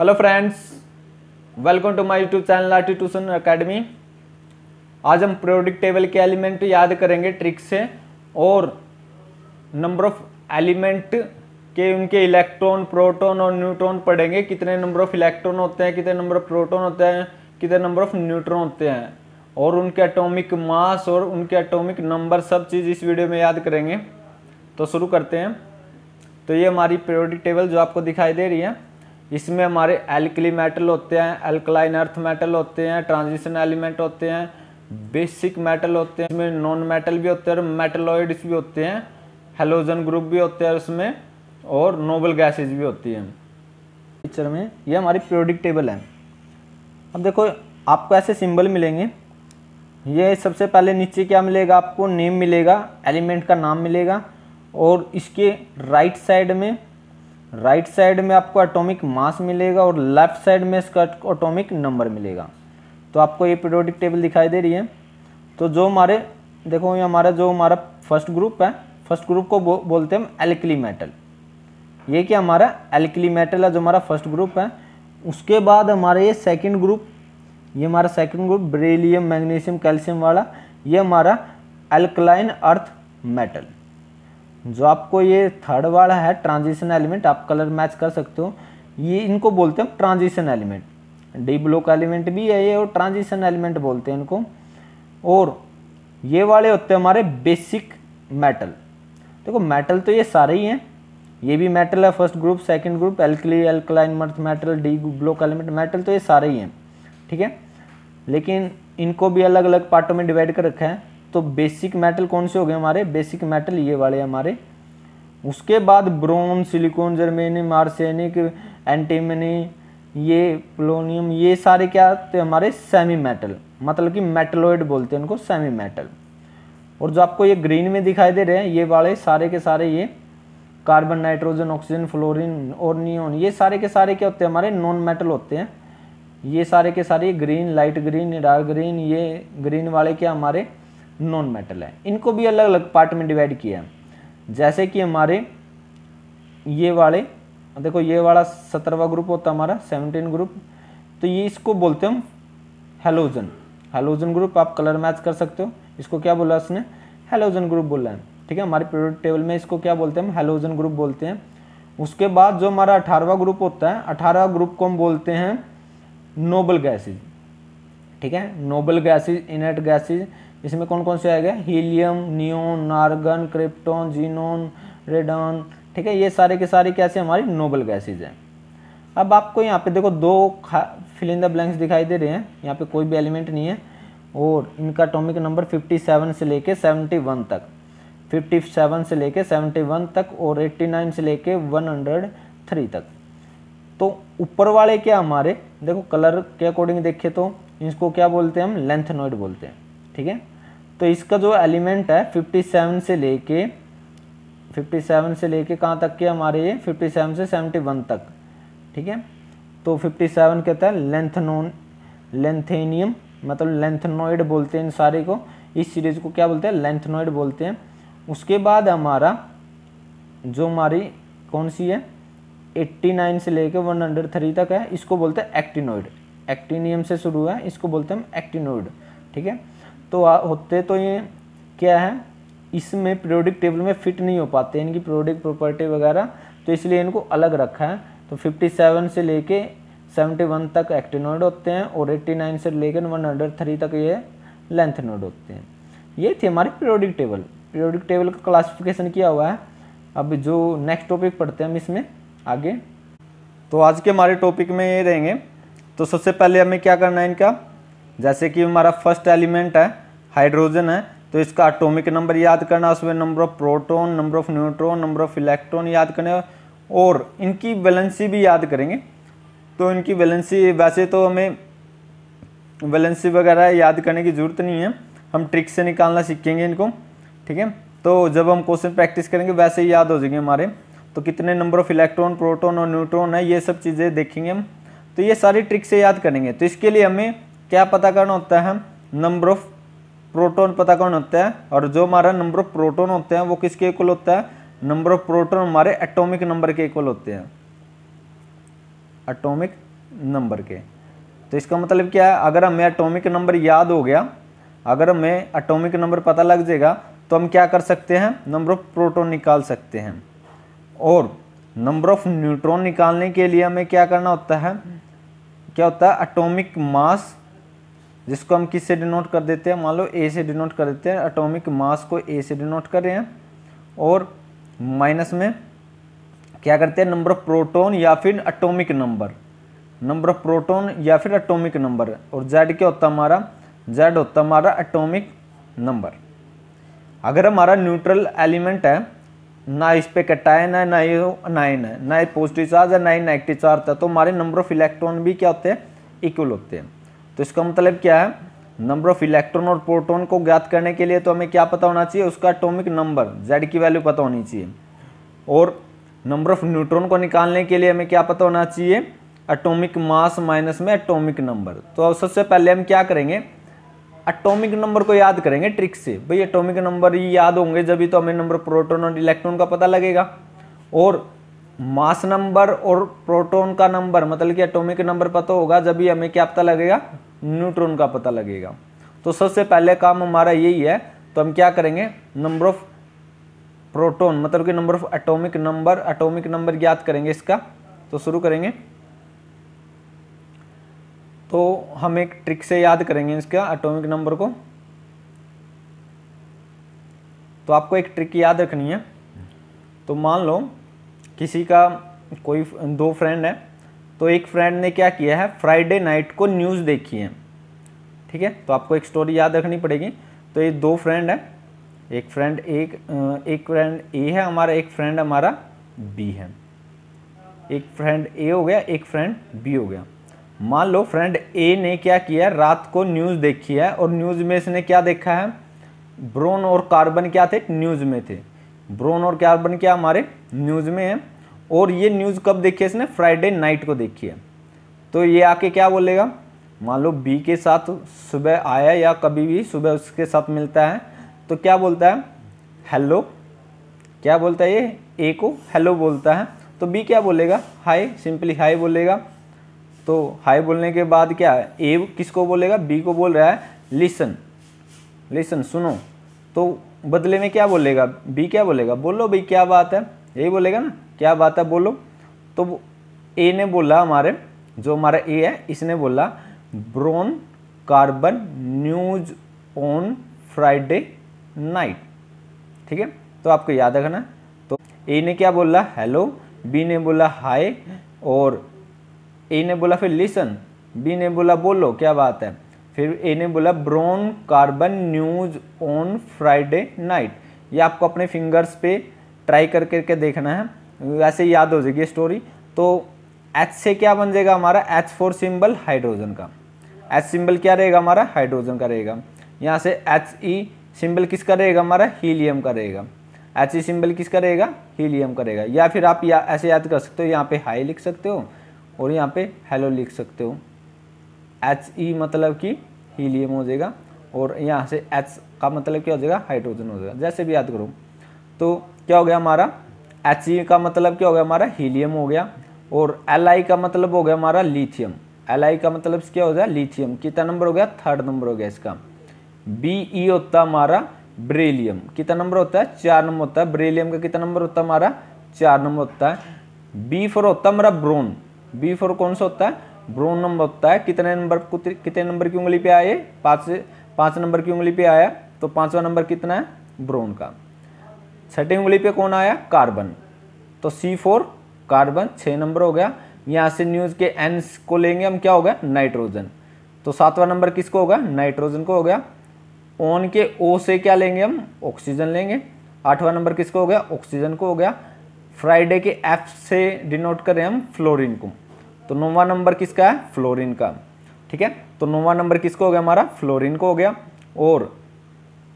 hello friends welcome to my YouTube channel R tuition academy आज हम प्रोडिक table के element याद करेंगे ट्रिक से और नंबर ऑफ एलिमेंट के उनके इलेक्ट्रॉन प्रोटॉन और न्यूट्रॉन पढ़ेंगे कितने नंबर ऑफ इलेक्ट्रॉन होते हैं कितने नंबर ऑफ प्रोटॉन होते हैं कितने नंबर ऑफ न्यूट्रॉन होते हैं और उनके अटोमिक मास और उनके अटोमिक नंबर सब चीज़ इस वीडियो में याद करेंगे तो शुरू करते हैं तो ये हमारी प्रोडिक टेबल जो आपको दिखाई दे रही है इसमें हमारे एल्कली मेटल होते हैं एल्कलाइन अर्थ मेटल होते हैं ट्रांजिशन एलिमेंट होते हैं बेसिक मेटल होते हैं इसमें नॉन मेटल भी होते हैं और मेटलॉइड्स भी होते हैं हेलोजन ग्रुप भी होते हैं उसमें और नोबल गैसेज भी होती हैं पिक्चर में ये हमारी प्रोडिक टेबल है अब देखो आपको ऐसे सिंबल मिलेंगे ये सबसे पहले नीचे क्या मिलेगा आपको नेम मिलेगा एलिमेंट का नाम मिलेगा और इसके राइट साइड में राइट right साइड में आपको एटॉमिक मास मिलेगा और लेफ्ट साइड में इसका ऑटोमिक नंबर मिलेगा तो आपको ये पीरियोडिक टेबल दिखाई दे रही है तो जो हमारे देखो ये हमारा जो हमारा फर्स्ट ग्रुप है फर्स्ट ग्रुप को बो, बोलते हैं हम एल्कली मेटल ये क्या हमारा एल्कली मेटल है जो हमारा फर्स्ट ग्रुप है उसके बाद हमारा ये सेकेंड ग्रुप ये हमारा second group beryllium magnesium calcium वाला ये हमारा एल्कलाइन अर्थ मेटल जो आपको ये थर्ड वाला है ट्रांजिशन एलिमेंट आप कलर मैच कर सकते हो ये इनको बोलते हैं transition element D block element भी है ये और ट्रांजिशन एलिमेंट बोलते हैं इनको और ये वाले होते हैं हमारे बेसिक मेटल देखो मेटल तो ये सारे ही हैं ये भी मेटल है first group second group alkali alkaline earth metal D block element metal तो ये सारे ही हैं ठीक है लेकिन इनको भी अलग अलग पार्टों में डिवाइड कर रखा है तो बेसिक मेटल कौन से हो गए हमारे बेसिक मेटल ये वाले हमारे उसके बाद boron silicon germanium arsenic antimony ये प्लोनियम ये सारे क्या थे हमारे सेमी मेटल मतलब कि मेटलोइड बोलते हैं उनको सेमी मेटल और जो आपको ये ग्रीन में दिखाई दे रहे हैं ये वाले सारे के सारे ये कार्बन नाइट्रोजन ऑक्सीजन फ्लोरिन और नियोन ये सारे के सारे क्या होते हैं हमारे नॉन मेटल होते हैं ये सारे के सारे green light green dark green ये ग्रीन वाले क्या हमारे नॉन मेटल है इनको भी अलग अलग पार्ट में डिवाइड किया है जैसे कि हमारे ये वाले देखो ये वाला सत्रहवा ग्रुप होता हमारा सेवनटीन ग्रुप तो ये इसको बोलते हम हेलोजन हेलोजन ग्रुप आप कलर मैच कर सकते हो इसको क्या बोला उसने हेलोजन ग्रुप बोला है ठीक है हमारे पीरियड टेबल में इसको क्या बोलते हैं हम हेलोजन ग्रुप बोलते हैं उसके बाद जो हमारा अठारहवा ग्रुप होता है अठारह ग्रुप को हम बोलते हैं नोबल गैसेज ठीक है नोबल गैसेज इनर्ट गैसेज इसमें कौन कौन से आएगा helium neon argon krypton xenon radon ठीक है ये सारे के सारे कैसे हमारी नोबल गैसेज हैं अब आपको यहाँ पे देखो दो खा इन द ब्लैंक्स दिखाई दे रहे हैं यहाँ पे कोई भी एलिमेंट नहीं है और इनका अटोमिक नंबर 57 से लेके 71 तक 57 से लेके 71 तक और 89 से लेके 103 तक तो ऊपर वाले क्या हमारे देखो कलर के अकॉर्डिंग देखे तो इसको क्या बोलते हैं हम लेंथनॉइड बोलते हैं ठीक है तो इसका जो एलिमेंट है 57 से लेके 57 से लेके कहाँ तक के हमारे ये 57 से 71 तक ठीक है तो 57 कहता है लेंथनोन लेंथेनियम मतलब लेंथनोइड बोलते हैं इन सारे को इस सीरीज को क्या बोलते हैं लेंथनोइड बोलते हैं उसके बाद हमारा जो हमारी कौन सी है 89 से लेके 103 तक है इसको बोलते हैं एक्टिनोइड एक्टिनियम से शुरू है इसको बोलते हैं हम एक्टिनोइड ठीक है तो आ, होते तो ये क्या है इसमें प्रियोडिक टेबल में फिट नहीं हो पाते इनकी प्रोडिक प्रॉपर्टी वगैरह तो इसलिए इनको अलग रखा है तो 57 से लेके 71 तक एक्टिनोड होते हैं और 89 से लेकर 103 तक ये लेंथ नोड होते हैं ये थी हमारे प्रियोडिक टेबल प्रियोडिक टेबल का क्लासिफिकेशन किया हुआ है अब जो नेक्स्ट टॉपिक पढ़ते हैं हम इसमें आगे तो आज के हमारे टॉपिक में ये रहेंगे तो सबसे पहले हमें क्या करना है इनका जैसे कि हमारा फर्स्ट एलिमेंट है हाइड्रोजन है तो इसका अटोमिक नंबर याद करना उसमें number of proton number of neutron number of electron याद करने और इनकी वैलेंसी भी याद करेंगे तो इनकी वैलेंसी वैसे तो हमें वैलेंसी वगैरह याद करने की ज़रूरत नहीं है हम ट्रिक से निकालना सीखेंगे इनको ठीक है तो जब हम क्वेश्चन प्रैक्टिस करेंगे वैसे ही याद हो जाएंगे हमारे तो कितने नंबर ऑफ इलेक्ट्रॉन प्रोटॉन और न्यूट्रॉन है ये सब चीज़ें देखेंगे हम तो ये सारी ट्रिक से याद करेंगे तो इसके लिए हमें क्या पता करना होता है नंबर ऑफ प्रोटोन पता करना होता है और जो हमारा नंबर ऑफ प्रोटोन होते हैं वो किसके इक्वल होता है नंबर ऑफ प्रोटोन हमारे एटॉमिक नंबर के इक्वल होते हैं एटॉमिक नंबर के तो इसका मतलब क्या है अगर हमें एटॉमिक नंबर याद हो गया अगर हमें एटॉमिक नंबर पता लग जाएगा तो हम क्या कर सकते हैं नंबर ऑफ प्रोटोन निकाल सकते हैं और नंबर ऑफ न्यूट्रॉन निकालने के लिए हमें क्या करना होता है क्या होता है एटॉमिक मास जिसको हम किस से डिनोट कर देते हैं मान लो ए से डिनोट कर देते हैं अटोमिक मास को ए से डिनोट कर रहे हैं और माइनस में क्या करते हैं नंबर ऑफ प्रोटोन या फिर atomic number number of proton या फिर अटोमिक नंबर और जेड क्या होता हमारा जेड होता हमारा अटोमिक नंबर अगर हमारा न्यूट्रल एलिमेंट है ना इस पे कटायन है ना ही नाइन है ना ही पॉजिटिव चार्ज है ना ही नेगेटिव चार्ज है तो हमारे नंबर ऑफ इलेक्ट्रॉन भी क्या होते हैं इक्वल होते हैं तो इसका मतलब क्या है नंबर ऑफ इलेक्ट्रॉन और प्रोटॉन को ज्ञात करने के लिए तो हमें क्या पता होना चाहिए उसका एटॉमिक नंबर जेड की वैल्यू पता होनी चाहिए और नंबर ऑफ न्यूट्रॉन को निकालने के लिए हमें क्या पता होना चाहिए एटॉमिक मास माइनस में एटॉमिक नंबर तो सबसे पहले हम क्या करेंगे एटॉमिक नंबर को याद करेंगे ट्रिक से भाई एटॉमिक नंबर ही याद होंगे जब भी तो हमें नंबर प्रोटॉन और इलेक्ट्रॉन का पता लगेगा और मास नंबर और प्रोटॉन का नंबर मतलब कि एटॉमिक नंबर पता होगा जब भी हमें क्या पता लगेगा न्यूट्रॉन का पता लगेगा तो सबसे पहले काम हमारा यही है तो हम क्या करेंगे नंबर ऑफ प्रोटॉन मतलब कि number of atomic number atomic number ज्ञात करेंगे इसका तो शुरू करेंगे तो हम एक ट्रिक से याद करेंगे इसका एटॉमिक नंबर को तो आपको एक ट्रिक याद रखनी है तो मान लो किसी का कोई दो फ्रेंड है तो एक फ्रेंड ने क्या किया है फ्राइडे नाइट को न्यूज़ देखी है ठीक है तो आपको एक स्टोरी याद रखनी पड़ेगी तो ये दो फ्रेंड है एक फ्रेंड एक एक फ्रेंड ए है हमारा एक फ्रेंड हमारा बी है एक फ्रेंड ए हो गया एक फ्रेंड बी हो गया मान लो फ्रेंड ए ने क्या किया है रात को न्यूज़ देखी है और न्यूज़ में इसने क्या देखा है ब्रोन और कार्बन क्या थे न्यूज़ में थे ब्रोन और क्या बन क्या हमारे न्यूज़ में है और ये न्यूज़ कब देखी है इसने फ्राइडे नाइट को देखी है तो ये आके क्या बोलेगा मान लो बी के साथ सुबह आया या कभी भी सुबह उसके साथ मिलता है तो क्या बोलता है हेलो क्या बोलता है ये ए को हेलो बोलता है तो बी क्या बोलेगा हाय सिंपली हाय बोलेगा तो हाय बोलने के बाद क्या ए किसको बोलेगा बी को बोल रहा है लिसन लिसन सुनो तो बदले में क्या बोलेगा बी क्या बोलेगा बोलो भाई क्या बात है यही बोलेगा ना क्या बात है बोलो तो ए ने बोला हमारे जो हमारा ए है इसने बोला boron carbon news on Friday night ठीक है तो आपको याद रखना तो ए ने क्या बोला हेलो बी ने बोला हाय और ए ने बोला फिर लिसन बी ने बोला बोलो क्या बात है फिर ए ने बोला boron carbon news on Friday night ये आपको अपने फिंगर्स पे ट्राई कर करके देखना है वैसे याद हो जाएगी स्टोरी तो एच से क्या बन जाएगा हमारा एच फोर सिंबल हाइड्रोजन का एच सिंबल क्या रहेगा हमारा हाइड्रोजन का रहेगा यहाँ से एच ई सिंबल किसका रहेगा हमारा हीलियम का रहेगा एच ई सिंबल किसका रहेगा हीलियम का रहेगा या फिर आप या ऐसे याद कर सकते हो यहाँ पे हाई लिख सकते हो और यहाँ पे हेलो लिख सकते हो एच ई e मतलब कि हीलियम हो जाएगा और यहाँ से एच का मतलब क्या हो जाएगा हाइड्रोजन हो जाएगा जैसे भी याद करो तो क्या हो गया हमारा एच का मतलब क्या हो गया हमारा हीलियम हो गया और एल का मतलब हो गया हमारा लिथियम एल का मतलब क्या हो गया लिथियम कितना नंबर हो गया थर्ड नंबर हो गया इसका बी ई होता हमारा ब्रेलियम कितना नंबर होता है चार नंबर होता है ब्रेलियम का कितना नंबर होता है हमारा चार नंबर होता है बी फोर होता है हमारा ब्रोन बी फोर कौन सा होता है ब्रोन नंबर होता है कितने नंबर कितने नंबर की उंगली पे आए पाँच से पाँच नंबर की उंगली पे आया तो पाँचवा नंबर कितना है ब्रोन का छठी उंगली पे कौन आया कार्बन तो सी फोर कार्बन छः नंबर हो गया यहाँ से न्यूज़ के एन्स को लेंगे हम क्या हो गया नाइट्रोजन तो सातवा नंबर किसको होगा नाइट्रोजन को हो गया ओन के ओ से क्या लेंगे हम ऑक्सीजन लेंगे आठवां नंबर किसको हो गया ऑक्सीजन को हो गया फ्राइडे के एफ से डिनोट करें हम फ्लोरिन को तो नौवा नंबर किसका है फ्लोरिन का ठीक है तो नौवा नंबर किसको हो गया हमारा फ्लोरिन को हो गया और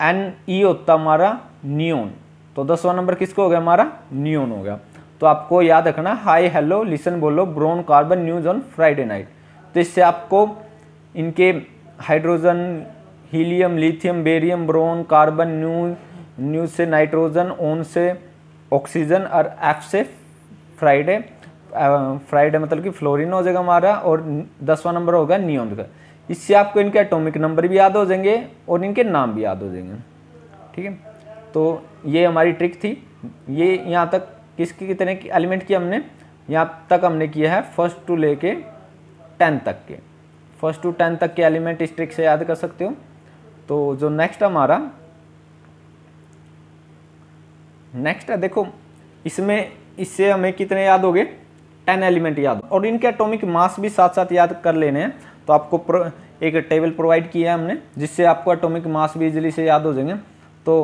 एन ई e होता हमारा नियोन तो दसवां नंबर किसको हो गया हमारा नियोन हो गया तो आपको याद रखना हाई हेलो लिसन बोलो boron carbon news on Friday night तो इससे आपको इनके hydrogen helium lithium barium boron carbon news news से नाइट्रोजन ओन से ऑक्सीजन और एफ से फ्राइडे फ्राइड है मतलब कि फ्लोरिन हो जाएगा हमारा और दसवां नंबर होगा नियोन का इससे आपको इनके एटॉमिक नंबर भी याद हो जाएंगे और इनके नाम भी याद हो जाएंगे ठीक है तो ये हमारी ट्रिक थी ये यहाँ तक किसके कितने की एलिमेंट की हमने यहाँ तक हमने किया है फर्स्ट टू लेके टेंथ तक के फर्स्ट टू टेंथ तक के एलिमेंट इस ट्रिक से याद कर सकते हो तो जो नेक्स्ट हमारा नेक्स्ट है देखो इसमें इससे हमें कितने याद हो गए टेन एलिमेंट याद और इनके एटॉमिक मास भी साथ साथ याद कर लेने हैं तो आपको एक टेबल प्रोवाइड किया है हमने जिससे आपको एटॉमिक मास भी इजिली से याद हो जाएंगे तो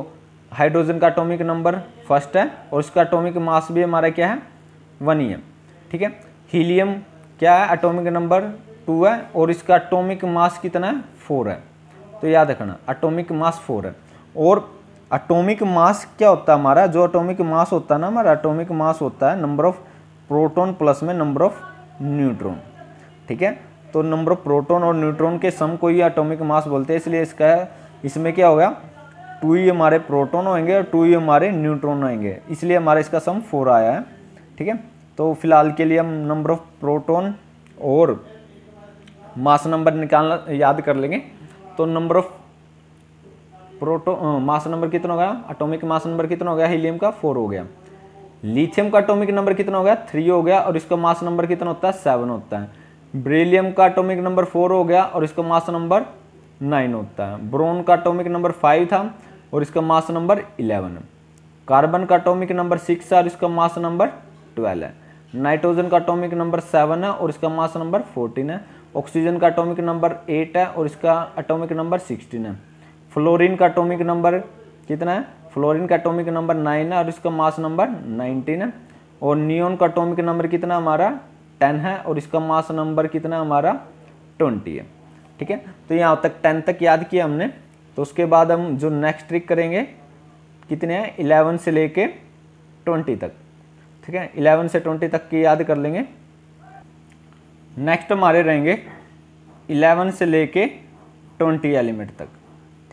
हाइड्रोजन का एटॉमिक नंबर फर्स्ट है और उसका एटॉमिक मास भी हमारा क्या है वन ही है ठीक है हीलियम क्या है एटॉमिक नंबर टू है और इसका एटॉमिक मास कितना है फोर है तो याद रखना एटॉमिक मास फोर है और एटॉमिक मास क्या होता है हमारा जो एटॉमिक मास होता है ना हमारा एटॉमिक मास होता है नंबर ऑफ़ प्रोटॉन प्लस में नंबर ऑफ न्यूट्रॉन ठीक है तो नंबर ऑफ प्रोटॉन और न्यूट्रॉन के सम को ही एटॉमिक मास बोलते हैं इसलिए इसका इसमें क्या हो गया टू ही हमारे प्रोटोन होंगे और टू ही हमारे न्यूट्रॉन होंगे इसलिए हमारा इसका सम फोर आया है ठीक है तो फिलहाल के लिए हम नंबर ऑफ प्रोटोन और मास नंबर निकालना याद कर लेंगे तो number of proto mass number कितना हो गया अटोमिक मास नंबर कितना हो गया हीलियम का फोर हो गया लिथियम का अटोमिक नंबर कितना हो गया थ्री हो गया और इसका मास नंबर कितना होता है सेवन होता है ब्रिलियम का अटोमिक नंबर फोर हो गया और इसका मास नंबर नाइन होता है ब्रोन का अटोमिक नंबर फाइव था और इसका मास नंबर इलेवन है कार्बन का अटोमिक नंबर सिक्स है और इसका मास नंबर ट्वेल्व है नाइट्रोजन का अटोमिक नंबर सेवन है और इसका मास नंबर फोर्टीन है ऑक्सीजन का अटोमिक नंबर एट है और इसका अटोमिक नंबर सिक्सटीन है फ्लोरिन का अटोमिक नंबर कितना है फ्लोरीन का एटोमिक नंबर नाइन है और इसका मास नंबर नाइनटीन है और नियोन का एटोमिक नंबर कितना हमारा टेन है और इसका मास नंबर कितना हमारा ट्वेंटी है ठीक है तो यहाँ तक टेन तक याद किया हमने तो उसके बाद हम जो नेक्स्ट ट्रिक करेंगे कितने हैं इलेवन से कर ट्वेंटी तक ठीक है इलेवन से ट्वेंटी तक की याद कर लेंगे नेक्स्ट हमारे रहेंगे इलेवन से कर ट्वेंटी एलिमेंट तक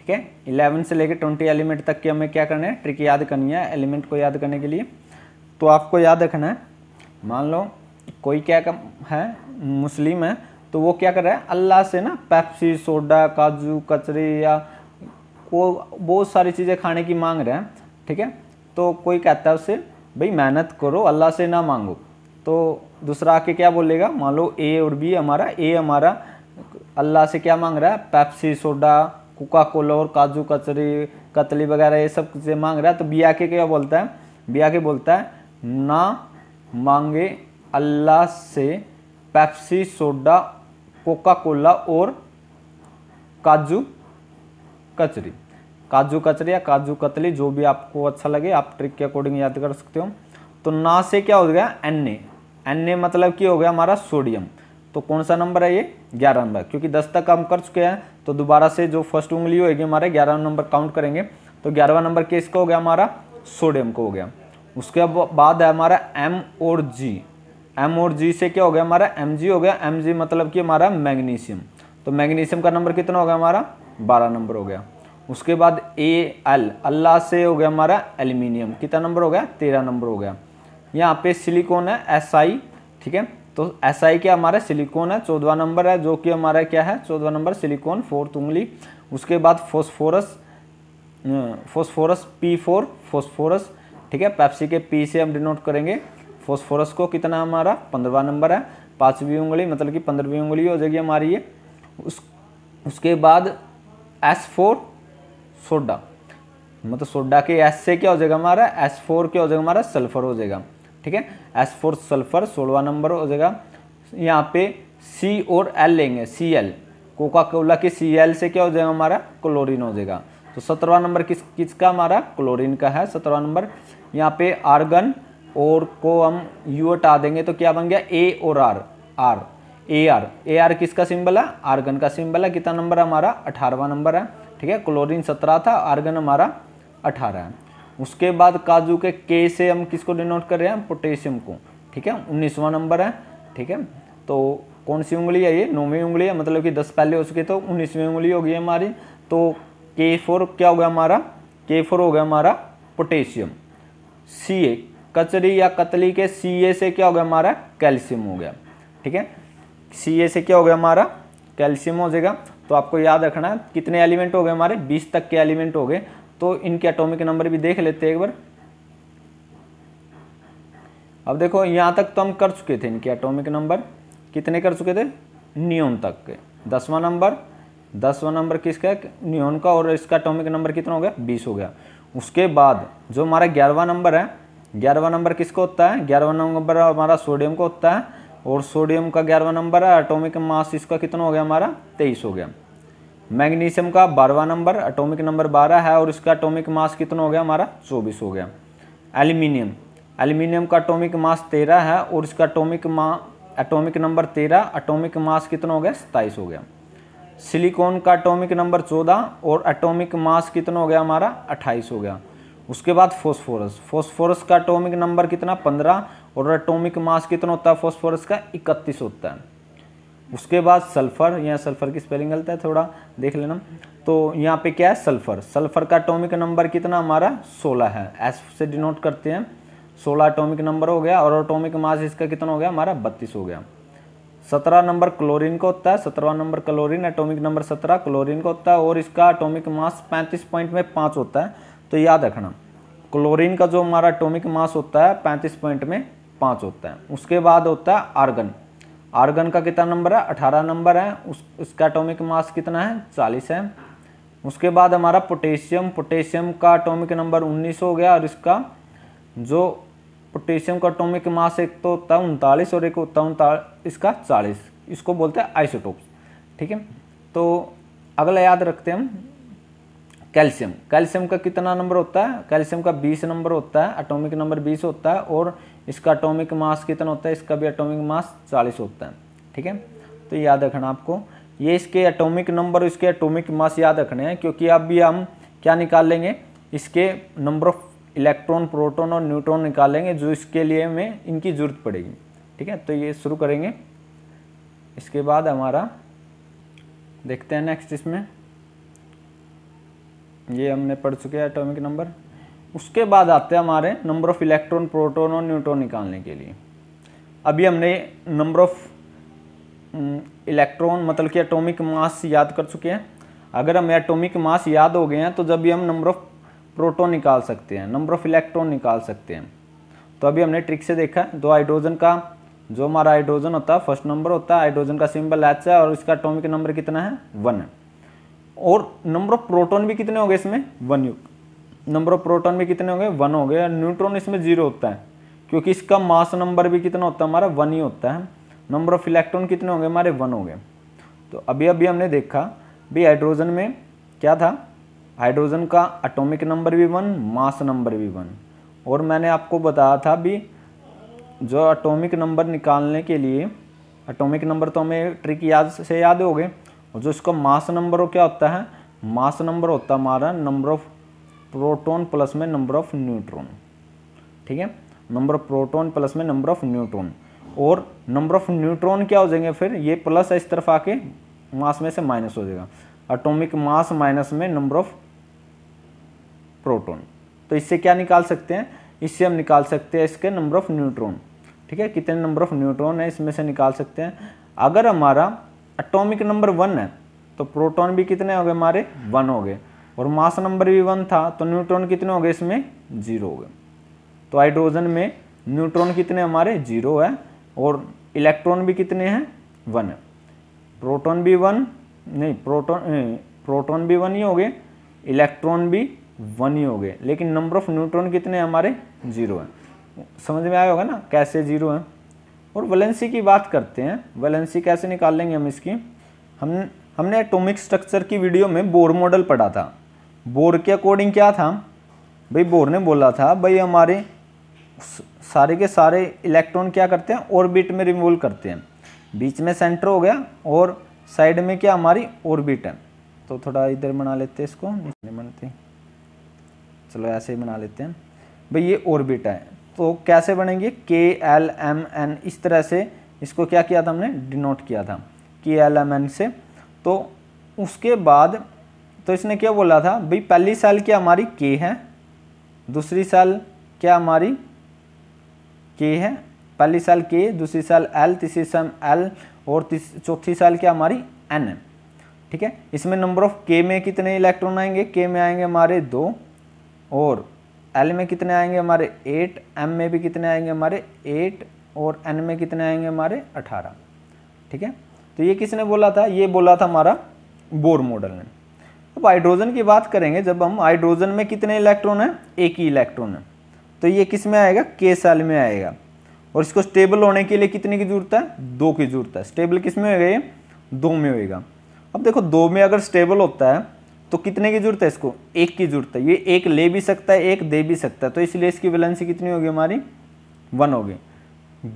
ठीक है इलेवन से लेकर ट्वेंटी एलिमेंट तक की हमें क्या करना है ट्रिक याद करनी है एलिमेंट को याद करने के लिए तो आपको याद रखना है मान लो कोई क्या कम है मुस्लिम है तो वो क्या कर रहा है अल्लाह से ना पेप्सी सोडा काजू कचरी या वो बहुत सारी चीज़ें खाने की मांग रहे हैं ठीक है तो कोई कहता है उसे भाई मेहनत करो अल्लाह से ना मांगो तो दूसरा आके क्या बोलेगा मान लो ए और बी हमारा ए हमारा अल्लाह से क्या मांग रहा है पेप्सी सोडा कोका कोला और काजू कचरी कतली वगैरह ये सब से मांग रहा है तो बिया के क्या बोलता है बिया के बोलता है ना मांगे अल्लाह से पेप्सी सोडा कोका कोला और काजू कचरी काजू कचरी या काजू कतली जो भी आपको अच्छा लगे आप ट्रिक के अकॉर्डिंग याद कर सकते हो तो ना से क्या हो गया एन ए मतलब कि हो गया हमारा सोडियम तो कौन सा नंबर है ये ग्यारह नंबर क्योंकि दस तक हम कर चुके हैं तो दोबारा से जो फर्स्ट उंगली होगी हमारे ग्यारह नंबर काउंट करेंगे तो ग्यारहवा नंबर केस का हो गया हमारा सोडियम का हो गया उसके बाद है हमारा एम और जी एम और जी से क्या हो गया हमारा एम जी हो गया एम जी मतलब कि हमारा मैग्नीशियम तो मैग्नीशियम का नंबर कितना हो गया हमारा बारह नंबर हो गया उसके बाद ए एल अल्लाह से हो गया हमारा एल्यूमिनियम कितना नंबर हो गया तेरह नंबर हो गया यहाँ पे सिलिकॉन है एस आई ठीक है तो ऐसा ही क्या हमारे सिलिकॉन है चौदवा नंबर है जो कि हमारा क्या है चौदवा नंबर सिलिकॉन फोर्थ उंगली उसके बाद phosphorus phosphorus P four phosphorus ठीक है पैप्सी के पी से हम डिनोट करेंगे फोस्फोरस को कितना हमारा पंद्रवा नंबर है पाँचवीं उंगली मतलब कि पंद्रहवीं उंगली हो जाएगी हमारी ये उस उसके बाद एस फोर सोडा मतलब सोडा के एस से क्या हो जाएगा हमारा एस फोर क्या हो जाएगा हमारा सल्फर हो जाएगा ठीक है एस फोर सल्फर सोलवा नंबर हो जाएगा यहाँ पे सी और एल लेंगे सी एल कोका कोला के सी एल से क्या हो जाएगा हमारा क्लोरीन हो जाएगा तो सत्रहवा नंबर किस किसका हमारा क्लोरीन का है सत्रहवा नंबर यहाँ पे आर्गन और को हम यू हटा देंगे तो क्या बन गया ए और R R A R A R किसका सिंबल है आर्गन का सिंबल है कितना नंबर हमारा अठारहवा नंबर है ठीक है क्लोरीन सत्रह था आर्गन हमारा अठारह है उसके बाद काजू के के से हम किसको डिनोट कर रहे हैं पोटेशियम को ठीक है उन्नीसवां नंबर है ठीक है तो कौन सी उंगली है ये नौवीं उंगली है मतलब कि दस पहले हो सके तो उन्नीसवीं उंगली होगी हमारी तो के फोर क्या हो गया हमारा के फोर हो गया हमारा पोटेशियम सी ए कचरी या कतली के सी ए से क्या हो गया हमारा कैल्शियम हो गया ठीक है सी ए से क्या हो गया हमारा कैल्शियम हो जाएगा तो आपको याद रखना है कितने एलिमेंट हो गए हमारे बीस तक के एलिमेंट हो गए तो इनके एटॉमिक नंबर भी देख लेते हैं एक बार अब देखो यहाँ तक तो हम कर चुके थे इनके एटॉमिक नंबर कितने कर चुके थे नियोन तक के दसवां नंबर दसवां नंबर किसका है नियोन का और इसका एटॉमिक नंबर कितना हो गया बीस हो गया उसके बाद जो हमारा ग्यारहवा नंबर है ग्यारहवा नंबर किसको होता है ग्यारहवा नंबर हमारा सोडियम का होता है और सोडियम का ग्यारहवा नंबर है एटोमिक मास इसका कितना हो गया हमारा तेईस हो गया मैग्नीशियम का बारवा नंबर अटोमिक नंबर बारह है और इसका अटोमिक मास कितना हो गया हमारा चौबीस हो गया एल्यूमिनियम एल्यूमिनियम का अटोमिक मास तेरह है और इसका अटोमिक मा अटोमिक नंबर तेरह अटोमिक मास कितना हो गया सत्ताईस हो गया सिलिकॉन का अटोमिक नंबर चौदह और अटोमिक मास कितना हो गया हमारा अट्ठाईस हो गया उसके बाद फॉस्फोरस फॉस्फोरस का अटोमिक नंबर कितना पंद्रह और अटोमिक मास कितना होता है फॉस्फोरस का इकतीस होता है उसके बाद सल्फ़र यहाँ सल्फ़र की स्पेलिंग गलत है थोड़ा देख लेना तो यहाँ पे क्या है सल्फ़र सल्फ़र का अटोमिक नंबर कितना हमारा 16 है एस से डिनोट करते हैं 16 अटोमिक नंबर हो गया और अटोमिक मास इसका कितना हो गया हमारा 32 हो गया 17 नंबर क्लोरीन का होता है सत्रहवा number chlorine atomic number 17 chlorine का होता है और इसका अटोमिक मास पैंतीस पॉइंट में पाँच होता है तो याद रखना क्लोरीन का जो हमारा अटोमिक मास होता है पैंतीस पॉइंट में पाँच होता है उसके बाद होता है आर्गन आर्गन का कितना नंबर है अठारह नंबर है उस उसका एटॉमिक मास कितना है चालीस है उसके बाद हमारा पोटेशियम पोटेशियम का एटॉमिक नंबर उन्नीस हो गया और इसका जो पोटेशियम का एटॉमिक मास एक तो होता है उनतालीस और एक होता है इसका चालीस इसको बोलते हैं आइसोटोप्स ठीक है तो अगला याद रखते हैं हम कैल्शियम कैल्शियम का कितना नंबर होता है कैल्शियम का 20 नंबर होता है एटॉमिक नंबर 20 होता है और इसका अटोमिक मास कितना होता है इसका भी अटोमिक मास चालीस होता है ठीक है तो याद रखना आपको ये इसके एटॉमिक नंबर इसके एटॉमिक मास याद रखने हैं क्योंकि अब भी हम क्या निकाल लेंगे इसके नंबर ऑफ इलेक्ट्रॉन प्रोटॉन और न्यूट्रॉन निकालेंगे जो इसके लिए हमें इनकी ज़रूरत पड़ेगी ठीक है तो ये शुरू करेंगे इसके बाद हमारा देखते हैं नेक्स्ट इसमें ये हमने पढ़ चुके हैं एटॉमिक नंबर उसके बाद आते हैं हमारे नंबर ऑफ़ इलेक्ट्रॉन प्रोटॉन और न्यूट्रॉन निकालने के लिए अभी हमने नंबर ऑफ़ इलेक्ट्रॉन मतलब कि एटॉमिक मास याद कर चुके हैं अगर हमें एटॉमिक मास याद हो गए हैं तो जब भी हम नंबर ऑफ़ प्रोटॉन निकाल सकते हैं नंबर ऑफ़ इलेक्ट्रॉन निकाल सकते हैं तो अभी हमने ट्रिक से देखा दो हाइड्रोजन का जो हमारा हाइड्रोजन होता है फर्स्ट नंबर होता है हाइड्रोजन का सिंबल एच है और इसका एटॉमिक नंबर कितना है वन है और नंबर ऑफ प्रोटॉन भी कितने हो गए इसमें वन युग नंबर ऑफ प्रोटॉन भी कितने होंगे वन हो गए और न्यूट्रॉन इसमें जीरो होता है क्योंकि इसका मास नंबर भी कितना होता है हमारा वन ही होता है नंबर ऑफ इलेक्ट्रॉन कितने होंगे हमारे वन हो गए तो अभी अभी हमने देखा भी हाइड्रोजन में क्या था हाइड्रोजन का अटोमिक नंबर भी वन मास नंबर भी वन और मैंने आपको बताया था भी जो अटोमिक नंबर निकालने के लिए अटोमिक नंबर तो हमें ट्रिक याद से याद हो गए और जो इसका मास नंबर हो क्या होता है मास नंबर होता है हमारा नंबर ऑफ प्रोटॉन प्लस में नंबर ऑफ न्यूट्रॉन ठीक है नंबर ऑफ प्रोटॉन प्लस में नंबर ऑफ न्यूट्रॉन और नंबर ऑफ न्यूट्रॉन क्या हो जाएंगे फिर ये प्लस इस तरफ आके मास में से माइनस हो जाएगा अटोमिक मास माइनस में नंबर ऑफ प्रोटोन तो इससे क्या निकाल सकते हैं इससे हम निकाल सकते हैं इसके नंबर ऑफ न्यूट्रॉन ठीक है कितने नंबर ऑफ न्यूट्रॉन है इसमें से निकाल सकते हैं अगर हमारा अटोमिक नंबर वन है तो प्रोटोन भी कितने हो गए हमारे वन हो गए और मास नंबर भी वन था तो न्यूट्रॉन कितने हो गए इसमें जीरो हो गए तो हाइड्रोजन में न्यूट्रॉन कितने हमारे जीरो है और इलेक्ट्रॉन भी कितने हैं वन है प्रोटॉन भी वन नहीं प्रोटॉन प्रोटॉन भी वन ही हो गए इलेक्ट्रॉन भी वन ही हो गए लेकिन नंबर ऑफ न्यूट्रॉन कितने हमारे जीरो हैं समझ में आया होगा ना कैसे जीरो हैं और वैलेंसी की बात करते हैं वैलेंसी कैसे निकाल लेंगे हम इसकी हम हमने एटॉमिक स्ट्रक्चर की वीडियो में बोर मॉडल पढ़ा था बोर के अकॉर्डिंग क्या था भाई बोर ने बोला था भाई हमारे सारे के सारे इलेक्ट्रॉन क्या करते हैं ऑर्बिट में रिमूवल करते हैं बीच में सेंटर हो गया और साइड में क्या हमारी ऑर्बिट है तो थोड़ा इधर बना लेते हैं इसको नहीं बनते चलो ऐसे ही बना लेते हैं भाई ये ऑर्बिट है तो कैसे बनेंगे के एल एम एन इस तरह से इसको क्या किया था हमने डिनोट किया था के एल एम एन से तो उसके बाद तो इसने क्या बोला था भाई पहली सेल क्या हमारी के है दूसरी सेल क्या हमारी के है पहली सेल के दूसरी सेल एल तीसरी सेल एल और चौथी सेल क्या हमारी एन है ठीक है इसमें नंबर ऑफ के में कितने इलेक्ट्रॉन आएंगे के में आएंगे हमारे दो और एल में कितने आएंगे हमारे एट एम में भी कितने आएंगे हमारे एट और एन में कितने आएंगे हमारे अठारह ठीक है तो ये किसने बोला था ये बोला था हमारा बोर मॉडल ने अब हाइड्रोजन की बात करेंगे जब हम हाइड्रोजन में कितने इलेक्ट्रॉन हैं एक ही इलेक्ट्रॉन है तो ये किस में आएगा के सेल में आएगा और इसको स्टेबल होने के लिए कितने की जरूरत है दो की जरूरत है स्टेबल किस में होगा ये दो में होगा अब देखो दो में अगर स्टेबल होता है तो कितने की जरूरत है इसको एक की जरूरत है ये एक ले भी सकता है एक दे भी सकता है तो इसलिए इसकी वैलेंसी कितनी होगी हमारी वन होगी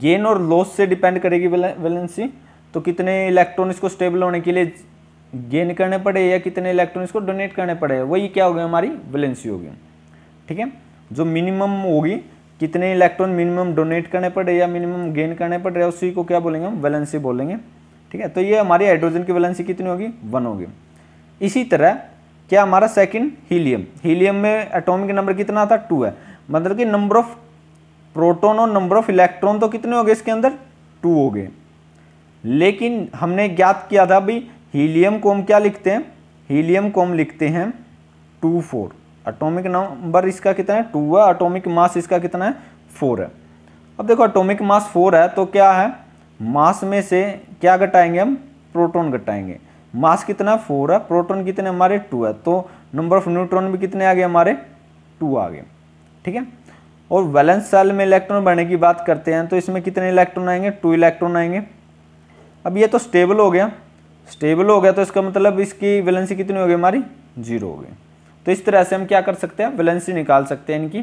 गेन और लॉस से डिपेंड करेगी वैलेंसी तो कितने इलेक्ट्रॉन इसको स्टेबल होने के लिए गेन करने पड़े या कितने इलेक्ट्रॉन इसको डोनेट करने पड़े वही क्या हो गया हमारी वैलेंसी होगी ठीक है जो मिनिमम होगी कितने इलेक्ट्रॉन मिनिमम डोनेट करने पड़े या मिनिमम गेन करने पड़ रहे उसी को क्या बोलेंगे हम वैलेंसी बोलेंगे ठीक है तो ये हमारी हाइड्रोजन की वैलेंसी कितनी होगी वन होगी इसी तरह क्या हमारा सेकंड हीलियम हीलियम में एटॉमिक नंबर कितना था टू है मतलब कि नंबर ऑफ प्रोटोन और नंबर ऑफ इलेक्ट्रॉन तो कितने हो गए इसके अंदर टू हो गए लेकिन हमने ज्ञात किया था भाई हीलियम को हम क्या लिखते हैं हीलियम को हम लिखते हैं टू फोर अटोमिक नंबर इसका कितना है टू है अटोमिक मास इसका कितना है फोर है अब देखो अटोमिक मास फोर है तो क्या है मास में से क्या घटाएंगे हम प्रोटोन घटाएंगे मास कितना फोर है प्रोटोन कितने हमारे टू है तो नंबर ऑफ न्यूट्रॉन भी कितने आ गए हमारे टू आ गए ठीक है और वैलेंस सेल में इलेक्ट्रॉन बढ़ने की बात करते हैं तो इसमें कितने इलेक्ट्रॉन आएंगे टू इलेक्ट्रॉन आएंगे अब ये तो स्टेबल हो गया स्टेबल हो गया तो इसका मतलब इसकी वैलेंसी कितनी हो गई हमारी जीरो हो गई तो इस तरह से हम क्या कर सकते हैं वैलेंसी निकाल सकते हैं इनकी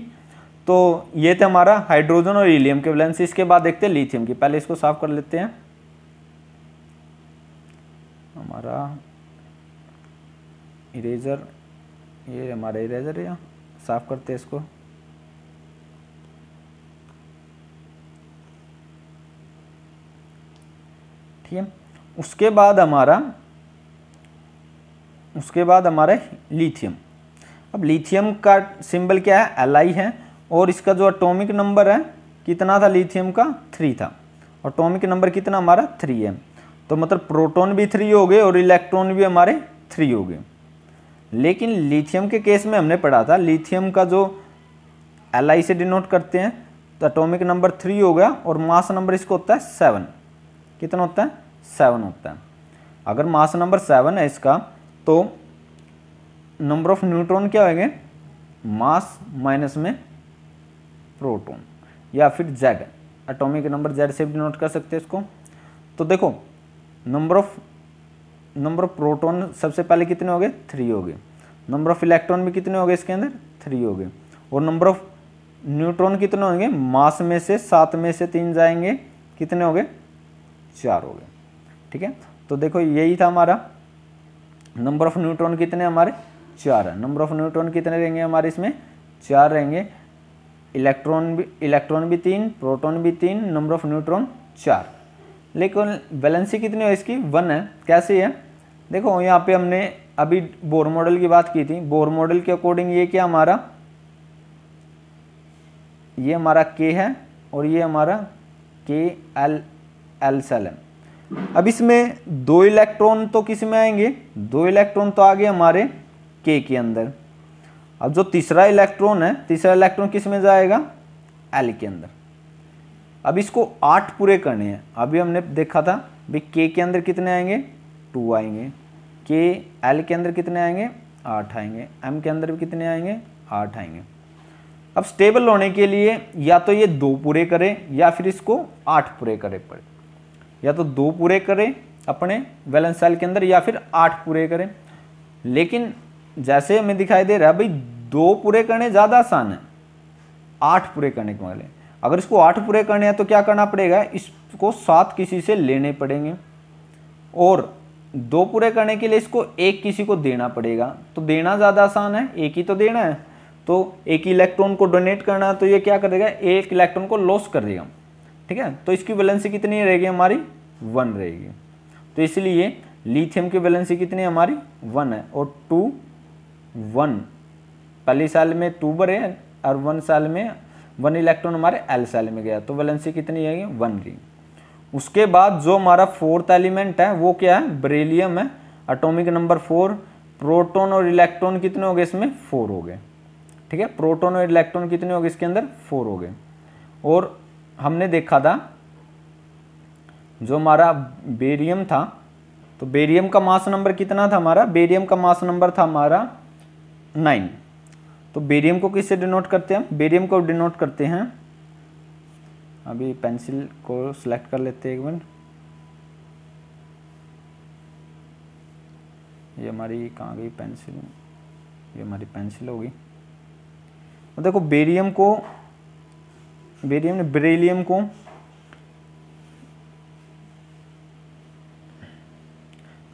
तो ये थे हमारा हाइड्रोजन और हीलियम के वैलेंसी इसके बाद देखते हैं लिथियम की पहले इसको साफ कर लेते हैं हमारा इरेजर ये हमारा इरेजर है साफ करते हैं इसको ठीक है उसके बाद हमारा उसके बाद हमारे लिथियम अब लिथियम का सिंबल क्या है एल है और इसका जो अटोमिक नंबर है कितना था लिथियम का थ्री था अटोमिक नंबर कितना हमारा थ्री है तो मतलब प्रोटॉन भी थ्री हो गए और इलेक्ट्रॉन भी हमारे थ्री हो गए लेकिन लिथियम के केस में हमने पढ़ा था लिथियम का जो एल से डिनोट करते हैं तो अटोमिक नंबर थ्री हो गया और मास नंबर इसको होता है सेवन कितना होता है सेवन होता है अगर मास नंबर सेवन है इसका तो नंबर ऑफ न्यूट्रॉन क्या होंगे मास माइनस में प्रोटॉन या फिर जेड एटॉमिक नंबर जेड से भी नोट कर सकते हैं इसको तो देखो number of number of proton सबसे पहले कितने हो गए थ्री हो गए नंबर ऑफ इलेक्ट्रॉन भी कितने हो गए इसके अंदर थ्री हो गए और नंबर ऑफ न्यूट्रॉन कितने होंगे मास में से सात में से तीन जाएंगे कितने हो गए चार हो गए ठीक है तो देखो यही था हमारा नंबर ऑफ न्यूट्रॉन कितने हमारे चार नंबर ऑफ न्यूट्रॉन कितने रहेंगे हमारे इसमें चार रहेंगे इलेक्ट्रॉन भी इलेक्ट्रॉन भी तीन प्रोटॉन भी तीन नंबर ऑफ न्यूट्रॉन चार लेकिन बैलेंसी कितनी है इसकी वन है कैसे है देखो यहाँ पे हमने अभी बोर मॉडल की बात की थी बोर मॉडल के अकॉर्डिंग ये क्या हमारा ये हमारा के है और ये हमारा के एल एल सेल है अब इसमें दो इलेक्ट्रॉन तो किस में आएंगे दो इलेक्ट्रॉन तो आ गए हमारे के के अंदर अब जो तीसरा इलेक्ट्रॉन है तीसरा इलेक्ट्रॉन किस में जाएगा एल के अंदर अब इसको आठ पूरे करने हैं अभी हमने देखा था भाई के के अंदर कितने आएंगे टू आएंगे के एल के अंदर कितने आएंगे आठ आएंगे एम के अंदर भी कितने आएंगे आठ आएंगे अब स्टेबल होने के लिए या तो ये दो पूरे करें या फिर इसको आठ पूरे करे पड़े या तो दो पूरे करें अपने वैलेंस सेल के अंदर या फिर आठ पूरे करें लेकिन जैसे हमें दिखाई दे रहा है भाई दो पूरे करने ज़्यादा आसान है आठ पूरे करने के वाले अगर इसको आठ पूरे करने हैं तो क्या करना पड़ेगा इसको सात किसी से लेने पड़ेंगे और दो पूरे करने के लिए इसको एक किसी को देना पड़ेगा तो देना ज़्यादा आसान है एक ही तो देना है तो एक इलेक्ट्रॉन को डोनेट करना है तो ये क्या करेगा एक इलेक्ट्रॉन को लॉस कर देगा ठीक है तो इसकी वैलेंसी कितनी रहेगी हमारी वन रहेगी तो इसलिए लिथियम की वैलेंसी कितनी हमारी वन है और टू वन पहले साल में टू बने और वन साल में वन इलेक्ट्रॉन हमारे एल साल में गया तो वैलेंसी कितनी आएगी वन की उसके बाद जो हमारा फोर्थ एलिमेंट है वो क्या है ब्रेलियम है अटोमिक नंबर फोर प्रोटोन और इलेक्ट्रॉन कितने हो गए इसमें फोर हो गए ठीक है प्रोटोन और इलेक्ट्रॉन कितने हो गए इसके अंदर फोर हो गए और हमने देखा था जो हमारा बेरियम था तो बेरियम का मास नंबर कितना था हमारा बेरियम का मास नंबर था हमारा नाइन तो बेरियम को किससे डिनोट करते हैं बेरियम को डिनोट करते हैं अभी पेंसिल को सिलेक्ट कर लेते हैं एक मिनट ये हमारी कहाँ गई पेंसिल ये हमारी पेंसिल होगी तो देखो बेरियम को बेरियम ने बेरिलियम को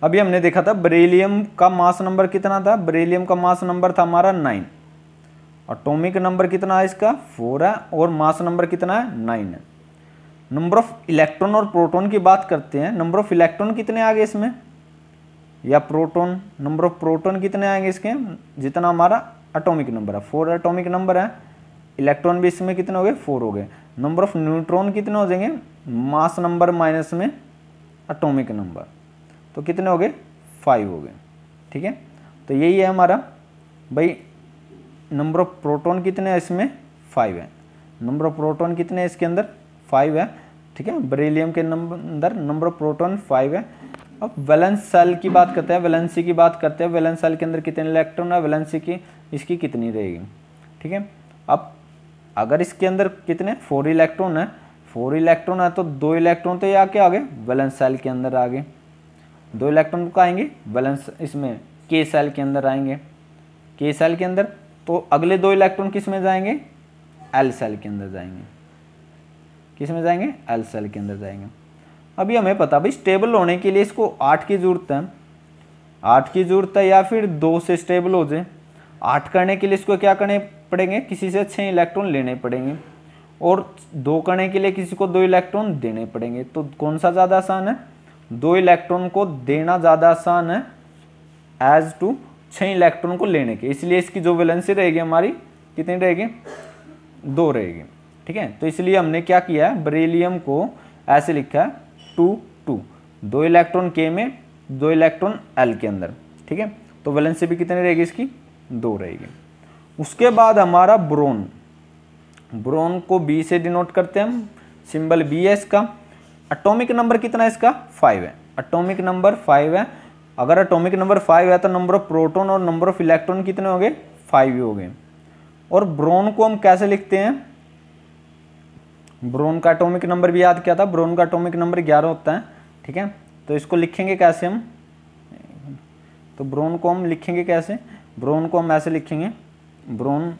अभी हमने देखा था बेरिलियम का मास नंबर कितना था बेरिलियम का मास नंबर था हमारा नाइन अटोमिक नंबर कितना है इसका फोर है और मास नंबर कितना है नाइन है नंबर ऑफ इलेक्ट्रॉन और प्रोटॉन की बात करते हैं नंबर ऑफ इलेक्ट्रॉन कितने आ गए इसमें या प्रोटॉन नंबर ऑफ प्रोटॉन कितने आएंगे इसके जितना हमारा एटॉमिक नंबर है फोर एटॉमिक नंबर है इलेक्ट्रॉन भी इसमें कितने हो गए फोर हो गए नंबर ऑफ न्यूट्रॉन कितने हो जाएंगे मास नंबर माइनस में अटोमिक नंबर तो कितने हो गए फाइव हो गए ठीक है तो यही है हमारा भाई नंबर ऑफ प्रोटोन कितने हैं इसमें फाइव है नंबर ऑफ प्रोटोन कितने हैं इसके अंदर फाइव है ठीक है ब्रिलियम के नंबर अंदर नंबर ऑफ प्रोटोन फाइव है अब वैलेंस सेल की बात करते हैं वैलेंसी की बात करते हैं वैलेंस सेल के अंदर कितने इलेक्ट्रॉन है वैलेंसी की इसकी कितनी रहेगी ठीक है अब अगर इसके अंदर कितने फोर इलेक्ट्रॉन है फोर इलेक्ट्रॉन है तो दो इलेक्ट्रॉन तो ये आके आगे बैलेंस सेल के अंदर आ गए दो इलेक्ट्रॉन का आएंगे बैलेंस इसमें के सेल के अंदर आएंगे के सेल के अंदर तो अगले दो इलेक्ट्रॉन किस में जाएंगे एल सेल के अंदर जाएंगे किस में जाएंगे एल सेल के अंदर जाएंगे अभी हमें पता भाई स्टेबल होने के लिए इसको आठ की जरूरत है आठ की जरूरत है या फिर दो से स्टेबल हो जाए आठ करने के लिए इसको क्या करें पड़ेंगे किसी से छः इलेक्ट्रॉन लेने पड़ेंगे और दो कणे के लिए किसी को दो इलेक्ट्रॉन देने पड़ेंगे तो कौन सा ज़्यादा आसान है दो इलेक्ट्रॉन को देना ज़्यादा आसान है एज टू छः इलेक्ट्रॉन को लेने के इसलिए इसकी जो वैलेंसी रहेगी हमारी कितनी रहेगी दो रहेगी ठीक है तो इसलिए हमने क्या किया है बरेलियम को ऐसे लिखा है टू टू दो इलेक्ट्रॉन के में दो इलेक्ट्रॉन एल के अंदर ठीक है तो वैलेंसी भी कितनी रहेगी इसकी दो रहेगी उसके बाद हमारा ब्रोन ब्रोन को बी से डिनोट करते हैं हम सिंबल बी है इसका अटोमिक नंबर कितना है इसका फाइव है अटोमिक नंबर फाइव है अगर अटोमिक नंबर फाइव है तो नंबर ऑफ प्रोटोन और नंबर ऑफ इलेक्ट्रॉन कितने हो गए फाइव ही हो गए और ब्रोन को हम कैसे लिखते हैं ब्रोन का अटोमिक नंबर भी याद किया था ब्रोन का अटोमिक नंबर ग्यारह होता है ठीक है तो इसको लिखेंगे कैसे हम तो ब्रोन को हम लिखेंगे कैसे ब्रोन को हम ऐसे लिखेंगे ब्रोन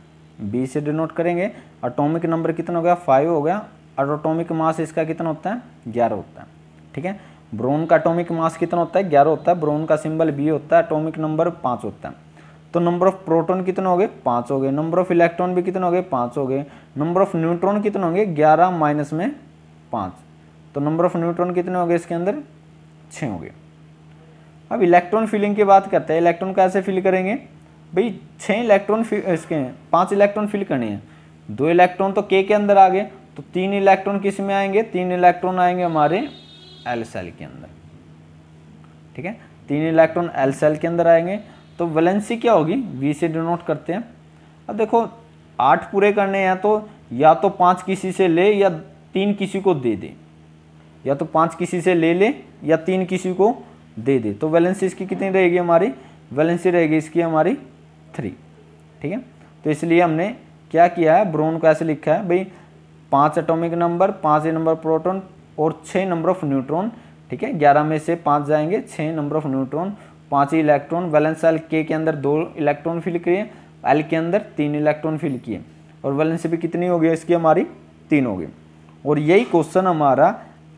बी से डिनोट करेंगे अटोमिक नंबर कितना हो गया फाइव हो गया और अटोमिक मास इसका कितना होता है ग्यारह होता है ठीक है ब्रोन का अटोमिक मास कितना होता है ग्यारह होता है ब्रोन का सिंबल बी होता है अटोमिक नंबर पाँच होता है तो नंबर ऑफ प्रोटोन कितने हो गए पाँच हो गए नंबर ऑफ इलेक्ट्रॉन भी कितने हो गए पाँच हो गए नंबर ऑफ न्यूट्रॉन कितने होंगे ग्यारह माइनस में पाँच तो नंबर ऑफ न्यूट्रॉन कितने हो गए इसके अंदर छः हो गए अब इलेक्ट्रॉन फिलिंग की बात करते हैं इलेक्ट्रॉन कैसे फिल करेंगे भाई छः इलेक्ट्रॉन इसके हैं पाँच इलेक्ट्रॉन फिल करने हैं दो इलेक्ट्रॉन तो के के अंदर आ गए तो तीन इलेक्ट्रॉन किस में आएंगे तीन इलेक्ट्रॉन आएंगे हमारे एल सेल के अंदर ठीक है तीन इलेक्ट्रॉन एल सेल के अंदर आएंगे तो वैलेंसी क्या होगी वी से डिनोट करते हैं अब देखो आठ पूरे करने हैं तो या तो पाँच किसी से ले या तीन किसी को दे दे या तो पाँच किसी से ले ले या तीन किसी को दे दे तो वैलेंसी इसकी कितनी रहेगी हमारी वैलेंसी रहेगी इसकी हमारी थ्री ठीक है तो इसलिए हमने क्या किया है ब्रोन को ऐसे लिखा है भाई पाँच एटॉमिक नंबर पाँच नंबर प्रोटॉन और छः नंबर ऑफ न्यूट्रॉन ठीक है ग्यारह में से पाँच जाएंगे छः नंबर ऑफ न्यूट्रॉन पाँच ही इलेक्ट्रॉन वैलेंस एल के के अंदर दो इलेक्ट्रॉन फिल किए एल के अंदर तीन इलेक्ट्रॉन फिल किए और वैलेंस भी कितनी हो गई इसकी हमारी तीन हो गई और यही क्वेश्चन हमारा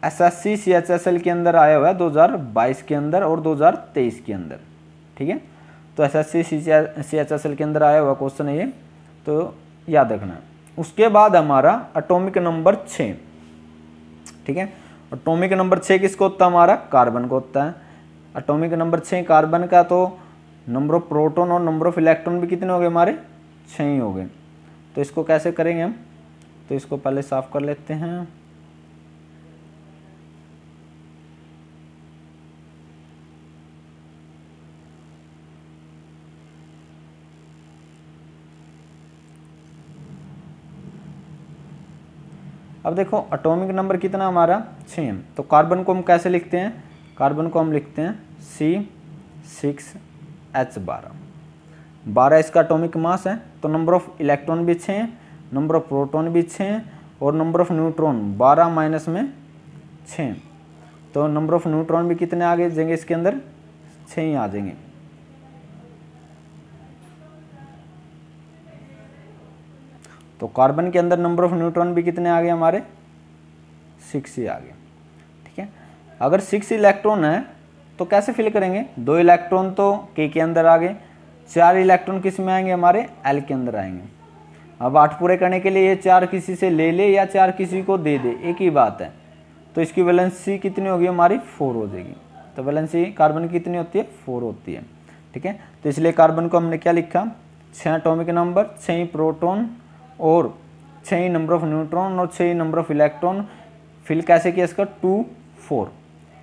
S S C C H S L के अंदर आया हुआ है बाईस के अंदर और तेईस के अंदर ठीक है तो S S C C H S L के अंदर आया हुआ क्वेश्चन है ये तो याद रखना उसके बाद हमारा अटोमिक नंबर छः ठीक है अटोमिक नंबर छः किसको होता है हमारा कार्बन को होता है अटोमिक नंबर छः कार्बन का तो नंबर ऑफ प्रोटोन और नंबर ऑफ इलेक्ट्रॉन भी कितने हो गए हमारे छः ही हो गए तो इसको कैसे करेंगे हम तो इसको पहले साफ कर लेते हैं अब देखो अटोमिक नंबर कितना हमारा छः तो कार्बन को हम कैसे लिखते हैं कार्बन को हम लिखते हैं सी सिक्स एच बारह बारह इसका अटोमिक मास है तो नंबर ऑफ इलेक्ट्रॉन भी छः नंबर ऑफ प्रोटोन भी छः और नंबर ऑफ न्यूट्रॉन बारह माइनस में छः तो नंबर ऑफ न्यूट्रॉन भी कितने आ जाएंगे इसके अंदर छः ही आ जाएंगे तो कार्बन के अंदर नंबर ऑफ न्यूट्रॉन भी कितने आ गए हमारे सिक्स ही आ गए ठीक है अगर सिक्स इलेक्ट्रॉन है तो कैसे फिल करेंगे दो इलेक्ट्रॉन तो के के अंदर आ गए चार इलेक्ट्रॉन किस में आएंगे हमारे एल के अंदर आएंगे अब आठ पूरे करने के लिए ये चार किसी से ले ले या चार किसी को दे दे एक ही बात है तो इसकी वैलेंसी कितनी होगी हमारी फोर हो जाएगी तो वैलेंसी कार्बन की कितनी होती है फोर होती है ठीक है तो इसलिए कार्बन को हमने क्या लिखा छः एटॉमिक नंबर छः प्रोटॉन और छः नंबर ऑफ न्यूट्रॉन और छः नंबर ऑफ इलेक्ट्रॉन फिल कैसे किया इसका टू फोर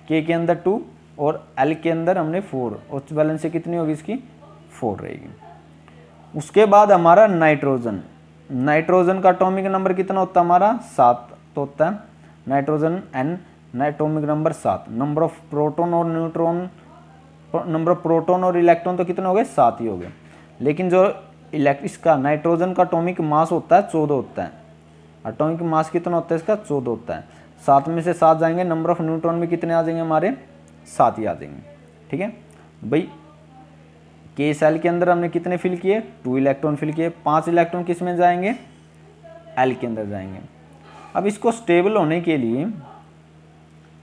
के के अंदर टू और एल के अंदर हमने फोर और बैलेंस से कितनी होगी इसकी फोर रहेगी उसके बाद हमारा नाइट्रोजन नाइट्रोजन का अटोमिक नंबर कितना होता है हमारा सात तो होता है नाइट्रोजन एन नाइट्रोमिक नंबर सात नंबर ऑफ प्रोटोन और न्यूट्रॉन नंबर ऑफ प्रोटोन और इलेक्ट्रॉन तो कितने हो गए सात ही हो गए लेकिन जो इलेक्ट्रिक इसका नाइट्रोजन का अटोमिक मास होता है चौदह होता है अटोमिक मास कितना होता है इसका चौदह होता है सात में से सात जाएंगे नंबर ऑफ न्यूट्रॉन में कितने आ जाएंगे हमारे सात ही आ जाएंगे ठीक है भाई के सेल के अंदर हमने कितने फिल किए टू इलेक्ट्रॉन फिल किए पाँच इलेक्ट्रॉन किस में जाएंगे एल के अंदर जाएंगे अब इसको स्टेबल होने के लिए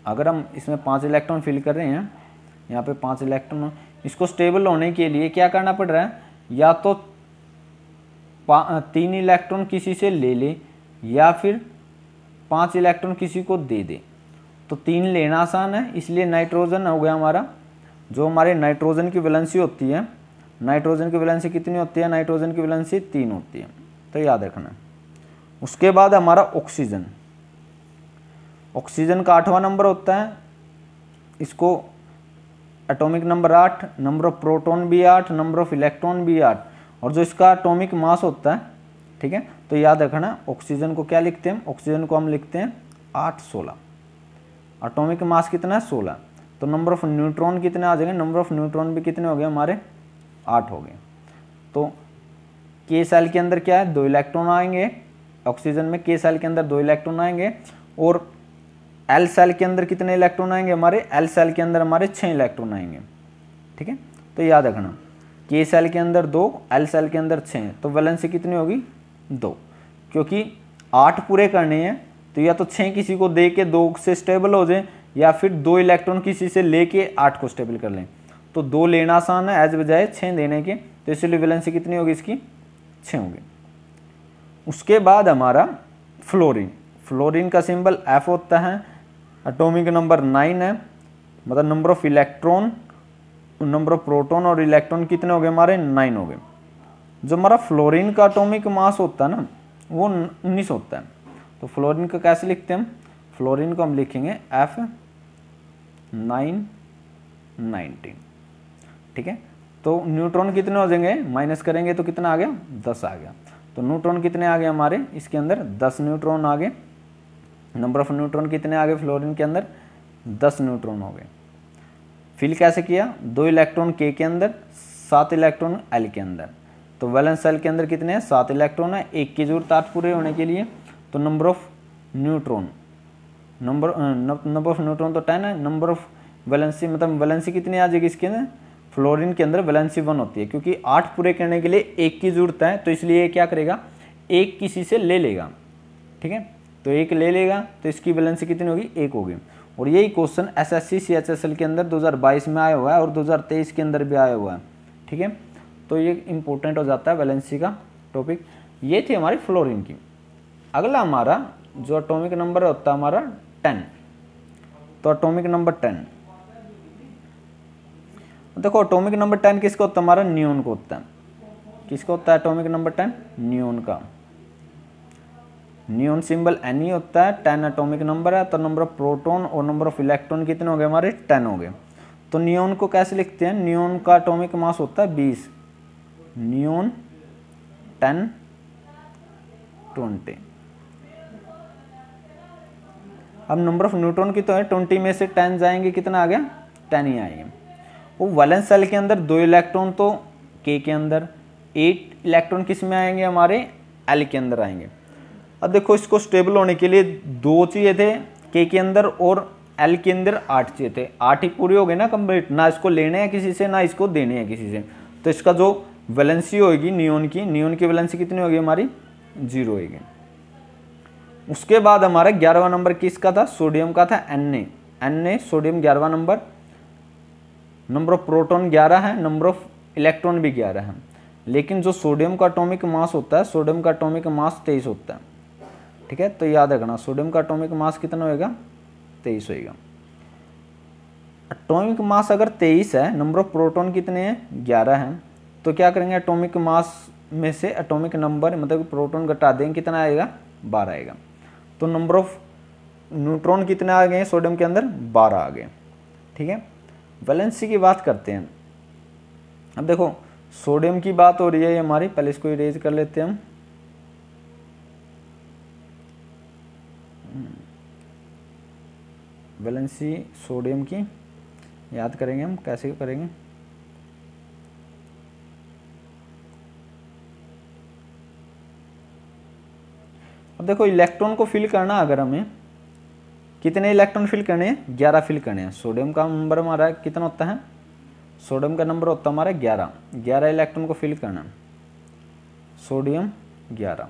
अगर हम इसमें पाँच इलेक्ट्रॉन फिल कर रहे हैं यहाँ पे पाँच इलेक्ट्रॉन इसको स्टेबल होने के लिए क्या करना पड़ रहा है या तो तीन इलेक्ट्रॉन किसी से ले ले या फिर पांच इलेक्ट्रॉन किसी को दे दे तो तीन लेना आसान है इसलिए नाइट्रोजन हो गया हमारा जो हमारे नाइट्रोजन की वैलेंसी होती है नाइट्रोजन की वैलेंसी कितनी होती है नाइट्रोजन की वैलेंसी तीन होती है तो याद रखना उसके बाद हमारा ऑक्सीजन ऑक्सीजन का आठवां नंबर होता है इसको एटॉमिक नंबर आठ नंबर ऑफ प्रोटॉन भी आठ नंबर ऑफ इलेक्ट्रॉन भी आठ और जो इसका एटॉमिक मास होता है ठीक है तो याद रखना ऑक्सीजन को क्या लिखते हैं ऑक्सीजन को हम लिखते हैं आठ सोलह अटोमिक मास कितना है सोलह तो नंबर ऑफ न्यूट्रॉन कितने आ जाएंगे नंबर ऑफ न्यूट्रॉन भी कितने हो गए हमारे आठ हो गए तो के सेल के अंदर क्या है दो इलेक्ट्रॉन आएंगे ऑक्सीजन में के सेल के अंदर दो इलेक्ट्रॉन आएंगे और एल सेल के अंदर कितने इलेक्ट्रॉन आएंगे हमारे एल सेल के अंदर हमारे छः इलेक्ट्रॉन आएंगे ठीक है तो याद रखना के सेल के अंदर दो एल सेल के अंदर छः तो वैलेंसी कितनी होगी दो क्योंकि आठ पूरे करने हैं तो या तो छः किसी को दे के दो से स्टेबल हो जाए या फिर दो इलेक्ट्रॉन किसी से लेके आठ को स्टेबल कर लें तो दो लेना आसान है एज बजाय छः देने के तो इसलिए वैलेंसी कितनी होगी इसकी छः होगी उसके बाद हमारा फ्लोरिन फ्लोरिन का सिंबल एफ होता है अटोमिक नंबर नाइन है मतलब number of electron number of proton और इलेक्ट्रॉन कितने हो गए हमारे नाइन हो गए जो हमारा फ्लोरिन का अटोमिक मास होता है ना वो उन्नीस होता है तो फ्लोरिन को कैसे लिखते हैं फ्लोरिन को हम लिखेंगे एफ नाइन नाइनटीन ठीक है तो न्यूट्रॉन कितने हो जाएंगे माइनस करेंगे तो कितना आ गया दस आ गया तो न्यूट्रॉन कितने आ गए हमारे इसके अंदर दस न्यूट्रॉन आ गए नंबर ऑफ न्यूट्रॉन कितने आ गए फ्लोरिन के अंदर दस न्यूट्रॉन हो गए फिल कैसे किया दो इलेक्ट्रॉन के के अंदर सात इलेक्ट्रॉन एल के अंदर तो वैलेंस सेल के अंदर कितने हैं सात इलेक्ट्रॉन है एक की जरूरत आठ पूरे होने के लिए तो number of neutron number number of neutron तो टेन है नंबर ऑफ वैलेंसी मतलब वैलेंसी कितनी आ जाएगी इसके अंदर फ्लोरिन के अंदर वैलेंसी वन होती है क्योंकि आठ पूरे करने के लिए एक की जरूरत है तो इसलिए क्या करेगा एक किसी से ले लेगा ठीक है तो एक ले लेगा तो इसकी वैलेंसी कितनी होगी एक होगी और यही क्वेश्चन एसएससी सीएचएसएल के अंदर 2022 में आया हुआ है और 2023 के अंदर भी आया हुआ है ठीक है तो ये इंपॉर्टेंट हो जाता है वैलेंसी का टॉपिक ये थी हमारी फ्लोरिन की अगला हमारा जो अटोमिक नंबर होता है हमारा टेन तो अटोमिक नंबर टेन देखो अटोमिक नंबर टेन किसका होता है हमारा न्यून को होता है किसका होता है अटोमिक नंबर टेन न्यून का न्यून सिंबल एन ही होता है टेन एटॉमिक नंबर है तो नंबर ऑफ प्रोटोन और नंबर ऑफ इलेक्ट्रॉन कितने हो गए हमारे टेन हो गए तो न्यून को कैसे लिखते हैं न्यून का एटॉमिक मास होता है बीस न्यून टेन ट्वेंटी अब नंबर ऑफ न्यूट्रॉन की तो है ट्वेंटी में से टेन जाएंगे कितना आ गया टेन ही आएंगे वो वैलेंस सेल के अंदर दो इलेक्ट्रॉन तो के के अंदर एट इलेक्ट्रॉन किस में आएंगे हमारे एल के अंदर आएंगे अब देखो इसको स्टेबल होने के लिए दो चाहिए थे के के अंदर और एल के अंदर आठ चाहिए थे आठ ही पूरे हो गए ना कंप्लीट ना इसको लेने हैं किसी से ना इसको देने हैं किसी से तो इसका जो वैलेंसी होगी नियोन की नियोन की वैलेंसी कितनी होगी हमारी जीरो होगी उसके बाद हमारा ग्यारहवा नंबर किसका था सोडियम का था N A N A sodium ग्यारहवा नंबर नंबर ऑफ प्रोटॉन ग्यारह है नंबर ऑफ इलेक्ट्रॉन भी ग्यारह है लेकिन जो सोडियम का अटोमिक मास होता है सोडियम का अटोमिक मास तेईस होता है ठीक है तो याद रखना सोडियम का अटोमिक मास कितना होएगा तेईस होएगा अटोमिक मास अगर तेईस है नंबर ऑफ प्रोटोन कितने हैं ग्यारह हैं तो क्या करेंगे अटोमिक मास में से अटोमिक नंबर मतलब प्रोटोन घटा देंगे कितना आएगा बारह आएगा तो नंबर ऑफ न्यूट्रॉन कितने आ गए सोडियम के अंदर बारह आ गए ठीक है वैलेंसी की बात करते हैं अब देखो सोडियम की बात हो रही है हमारी पहले इसको इरेज कर लेते हैं हम बैलेंस सोडियम की याद करेंगे हम कैसे करेंगे अब देखो इलेक्ट्रॉन को फिल करना अगर हमें कितने इलेक्ट्रॉन फिल करने हैं ग्यारह फिल करने हैं सोडियम का नंबर हमारा कितना होता है सोडियम का नंबर होता है हमारा ग्यारह ग्यारह इलेक्ट्रॉन को फिल करना सोडियम ग्यारह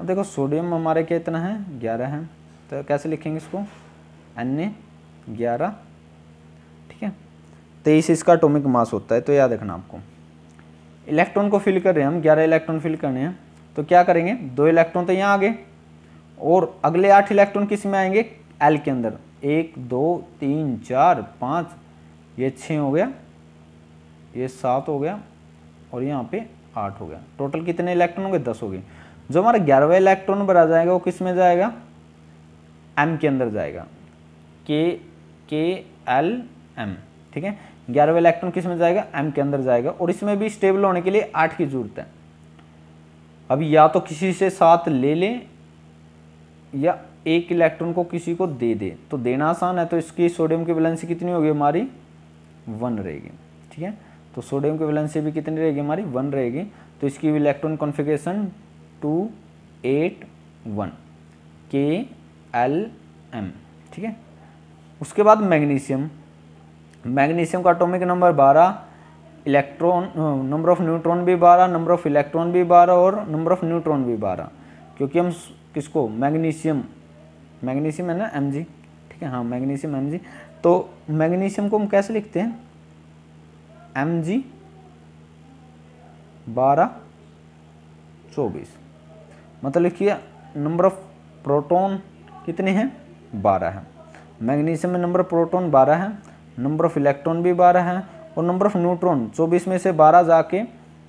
अब देखो सोडियम हमारे कितना है ग्यारह है तो कैसे लिखेंगे इसको एन ए ग्यारह ठीक है तेईस इसका एटॉमिक मास होता है तो याद रखना आपको इलेक्ट्रॉन को फिल कर रहे हैं हम ग्यारह इलेक्ट्रॉन फिल करने हैं तो क्या करेंगे दो इलेक्ट्रॉन तो यहाँ आ गए और अगले आठ इलेक्ट्रॉन किस में आएंगे एल के अंदर एक दो तीन चार पाँच ये छः हो गया ये सात हो गया और यहाँ पे आठ हो गया टोटल कितने इलेक्ट्रॉन हो गए दस हो गए जो हमारा ग्यारहवा इलेक्ट्रॉन भरा जाएगा वो किस में जाएगा एम के अंदर जाएगा के के एल एम ठीक है ग्यारहवें इलेक्ट्रॉन किस में जाएगा एम के अंदर जाएगा और इसमें भी स्टेबल होने के लिए आठ की जरूरत है अब या तो किसी से साथ ले ले या एक इलेक्ट्रॉन को किसी को दे दे तो देना आसान है तो इसकी सोडियम की वैलेंसी कितनी होगी हमारी वन रहेगी ठीक है तो सोडियम की वैलेंसी भी कितनी रहेगी हमारी वन रहेगी तो इसकी electron configuration two eight one K L M ठीक है उसके बाद मैग्नीशियम मैग्नीशियम का एटॉमिक नंबर बारह इलेक्ट्रॉन नंबर ऑफ़ न्यूट्रॉन भी बारह नंबर ऑफ़ इलेक्ट्रॉन भी बारह और नंबर ऑफ़ न्यूट्रॉन भी बारह क्योंकि हम किसको मैग्नीशियम मैग्नीशियम है ना एम जी ठीक है हाँ मैग्नीशियम एम जी तो मैग्नीशियम को हम कैसे लिखते हैं एम जी बारह चौबीस मतलब लिखिए नंबर ऑफ प्रोटॉन कितने हैं बारह हैं मैग्नीशियम में नंबर प्रोटॉन बारह है नंबर ऑफ इलेक्ट्रॉन भी बारह है और नंबर ऑफ न्यूट्रॉन चौबीस में से बारह जाके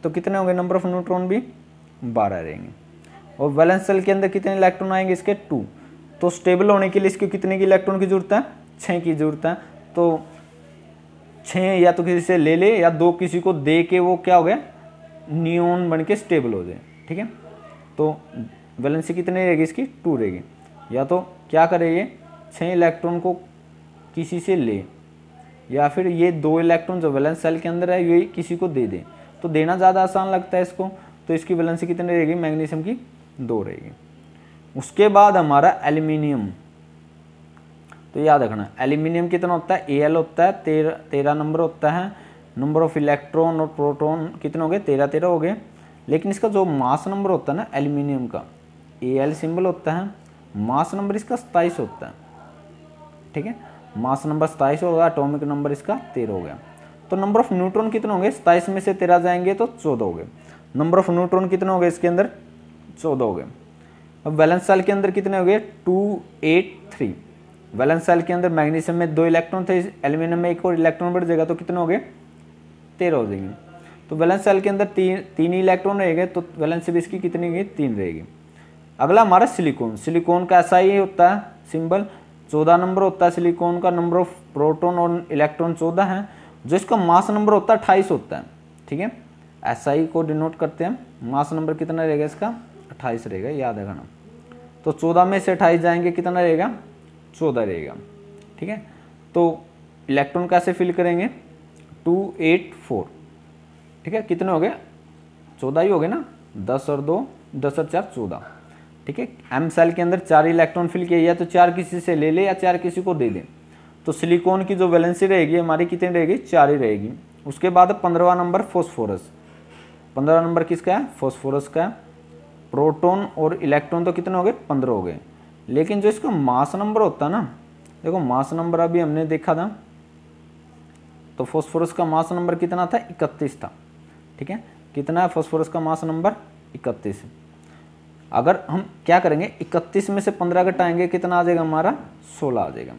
तो कितने होंगे नंबर ऑफ न्यूट्रॉन भी बारह रहेंगे और बैलेंस सेल के अंदर कितने इलेक्ट्रॉन आएंगे इसके टू तो स्टेबल होने के लिए इसके कितने की इलेक्ट्रॉन की जरूरत है छः की जरूरत है तो छः या तो किसी से ले ले या दो किसी को दे के वो क्या हो गया नियोन बन के स्टेबल हो जाए ठीक है तो वैलेंसी कितनी रहेगी इसकी टू रहेगी या तो क्या करे ये छः इलेक्ट्रॉन को किसी से ले या फिर ये दो इलेक्ट्रॉन जो वैलेंस सेल के अंदर है ये किसी को दे दे तो देना ज़्यादा आसान लगता है इसको तो इसकी वैलेंसी कितनी रहेगी मैग्नीशियम की दो रहेगी उसके बाद हमारा एल्यूमिनियम तो याद रखना एल्यूमिनियम कितना होता है ए होता है तेरह तेरह नंबर होता है नंबर ऑफ इलेक्ट्रॉन और प्रोटोन कितने हो गए तेरह तेरह हो गए लेकिन इसका जो मास नंबर होता है ना एल्यूमिनियम का ए एल सिंबल होता है मास नंबर इसका सताईस होता है ठीक है मास नंबर सताईस हो गया एटॉमिक नंबर इसका तेरह हो गया तो नंबर ऑफ न्यूट्रॉन कितने होंगे सताईस में से तेरह जाएंगे तो चौदह हो गए नंबर ऑफ न्यूट्रॉन कितने हो गए इसके अंदर चौदह हो गए अब वैलेंस सेल के अंदर कितने हो गए two eight three valence shell के अंदर मैग्नीशियम में दो इलेक्ट्रॉन थे एल्यूमिनियम में एक और इलेक्ट्रॉन बढ़ जाएगा तो कितने हो गए तेरह हो जाएंगे तो वैलेंस सेल के अंदर तीन तीन ही इलेक्ट्रॉन रहेगा तो वैलेंस बेस की कितनी होगी तीन रहेगी अगला हमारा सिलिकॉन सिलिकॉन का ऐसा ही होता है सिंबल चौदह नंबर होता है सिलिकॉन का नंबर ऑफ प्रोटोन और इलेक्ट्रॉन चौदह है जो इसका मास नंबर होता है अट्ठाईस होता है ठीक है ऐसा ही को डिनोट करते हैं मास नंबर कितना रहेगा इसका अट्ठाईस रहेगा याद है ना तो चौदह में से अट्ठाईस जाएंगे कितना रहेगा चौदह रहेगा ठीक है तो इलेक्ट्रॉन कैसे फिल करेंगे टू एट फोर ठीक है कितने हो गए चौदह ही हो गए ना दस और दो दस और चार चौदह ठीक है एम सेल के अंदर चार इलेक्ट्रॉन फिल किया या तो चार किसी से ले ले या चार किसी को दे दे तो सिलिकॉन की जो वैलेंसी रहेगी हमारी कितनी रहेगी चार ही रहेगी उसके बाद पंद्रवा नंबर फोस्फोरस पंद्रह नंबर किसका है फोस्फोरस का है प्रोटोन और इलेक्ट्रॉन तो कितने हो गए पंद्रह हो गए लेकिन जो इसका मास नंबर होता है ना देखो मास नंबर अभी हमने देखा था तो फॉस्फोरस का मास नंबर कितना था इकतीस था ठीक है कितना है फॉस्फोरस का मास नंबर इकतीस अगर हम क्या करेंगे इकतीस में से पंद्रह घटाएंगे कितना आ जाएगा हमारा सोलह आ जाएगा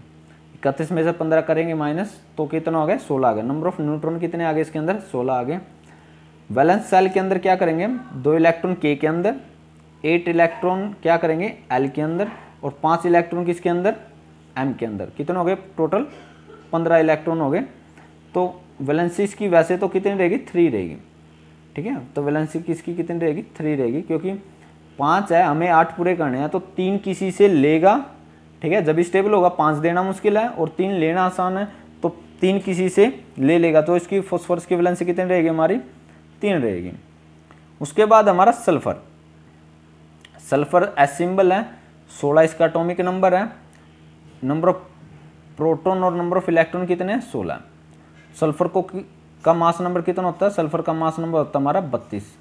इकतीस में से पंद्रह करेंगे माइनस तो कितना हो गया सोलह आ गया नंबर ऑफ न्यूट्रॉन कितने आ गए इसके अंदर सोलह आ गए वैलेंस सेल के अंदर क्या करेंगे दो इलेक्ट्रॉन के के अंदर एट इलेक्ट्रॉन क्या करेंगे एल के अंदर और पाँच इलेक्ट्रॉन किसके अंदर एम के अंदर कितने हो गए टोटल पंद्रह इलेक्ट्रॉन हो गए तो वैलेंसी की वैसे तो कितनी रहेगी थ्री रहेगी ठीक है तो वैलेंसी किसकी कितनी रहेगी थ्री रहेगी क्योंकि पाँच है हमें आठ पूरे करने हैं तो तीन किसी से लेगा ठीक है जब स्टेबल होगा पाँच देना मुश्किल है और तीन लेना आसान है तो तीन किसी से ले लेगा तो इसकी फोस्फोरस की वैलेंसी कितनी रहेगी हमारी तीन रहेगी उसके बाद हमारा सल्फर सल्फर एस सिंबल है सोलह इसका अटोमिक नंबर है नंबर ऑफ प्रोटोन और नंबर ऑफ इलेक्ट्रॉन कितने हैं सोलह सल्फर को का मास नंबर कितना होता है सल्फर का मास नंबर होता है हमारा बत्तीस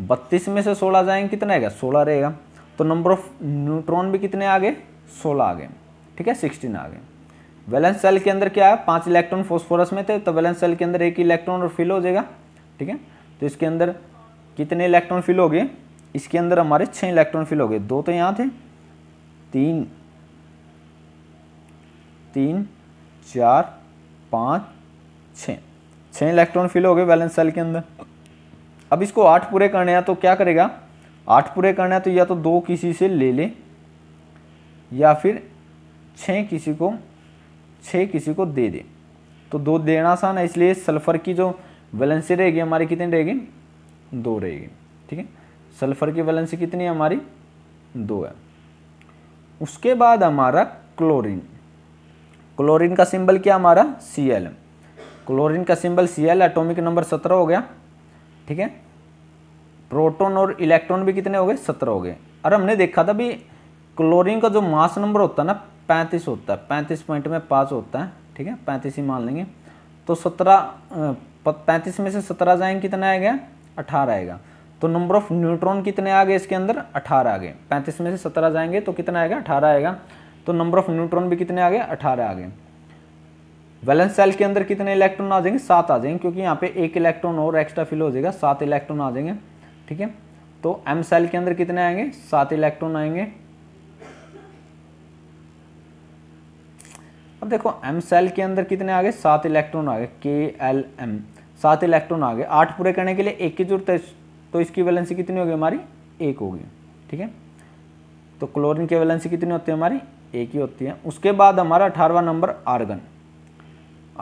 बत्तीस में से सोलह जाएंगे कितना आएगा सोलह रहेगा तो नंबर ऑफ न्यूट्रॉन भी कितने आ गए सोलह आ गए ठीक है सिक्सटीन आ गए वैलेंस सेल के अंदर क्या है पांच इलेक्ट्रॉन फॉस्फोरस में थे तो वैलेंस सेल के अंदर एक इलेक्ट्रॉन और फिल हो जाएगा ठीक है तो इसके अंदर कितने इलेक्ट्रॉन फिल हो गए इसके अंदर हमारे छः इलेक्ट्रॉन फिल हो गए दो तो यहाँ थे तीन तीन चार पाँच छः छः इलेक्ट्रॉन फिल हो गए वैलेंस सेल के अंदर अब इसको आठ पूरे करने हैं तो क्या करेगा आठ पूरे करने हैं तो या तो दो किसी से ले ले या फिर छः किसी को छः किसी को दे दे तो दो देना आसान है इसलिए सल्फ़र की जो वैलेंसी रहेगी हमारी कितनी रहेगी दो रहेगी ठीक है सल्फ़र की वैलेंसी कितनी है हमारी दो है उसके बाद हमारा क्लोरीन क्लोरीन का सिंबल क्या हमारा सी एल क्लोरीन का symbol C L atomic number सत्रह हो गया ठीक है प्रोटोन और इलेक्ट्रॉन भी कितने हो गए सत्रह हो गए और हमने देखा था भी क्लोरीन का जो मास नंबर होता है ना पैंतीस होता है पैंतीस पॉइंट में पाँच होता है ठीक है पैंतीस ही मान लेंगे तो सत्रह पैंतीस में से सत्रह जाएंगे कितना आएगा अठारह आएगा तो नंबर ऑफ न्यूट्रॉन कितने आ गए इसके अंदर अठारह आ गए पैंतीस में से सत्रह जाएंगे तो कितना आएगा अठारह आएगा तो नंबर ऑफ न्यूट्रॉन भी कितने आ गए अठारह आ गए वैलेंस सेल के अंदर कितने इलेक्ट्रॉन आ जाएंगे सात आ जाएंगे क्योंकि यहाँ पे एक इलेक्ट्रॉन और एक्स्ट्रा फिल हो जाएगा सात इलेक्ट्रॉन आ जाएंगे ठीक है तो एम सेल के अंदर कितने आएंगे सात इलेक्ट्रॉन आएंगे अब देखो एम सेल के अंदर कितने आ गए सात इलेक्ट्रॉन आ गए के एल एम सात इलेक्ट्रॉन आ गए आठ पूरे करने के लिए एक की जरूरत है तो इसकी वैलेंसी कितनी होगी हमारी एक होगी ठीक है तो क्लोरीन की वैलेंसी कितनी होती है हमारी एक ही होती है उसके बाद हमारा अठारवा नंबर आर्गन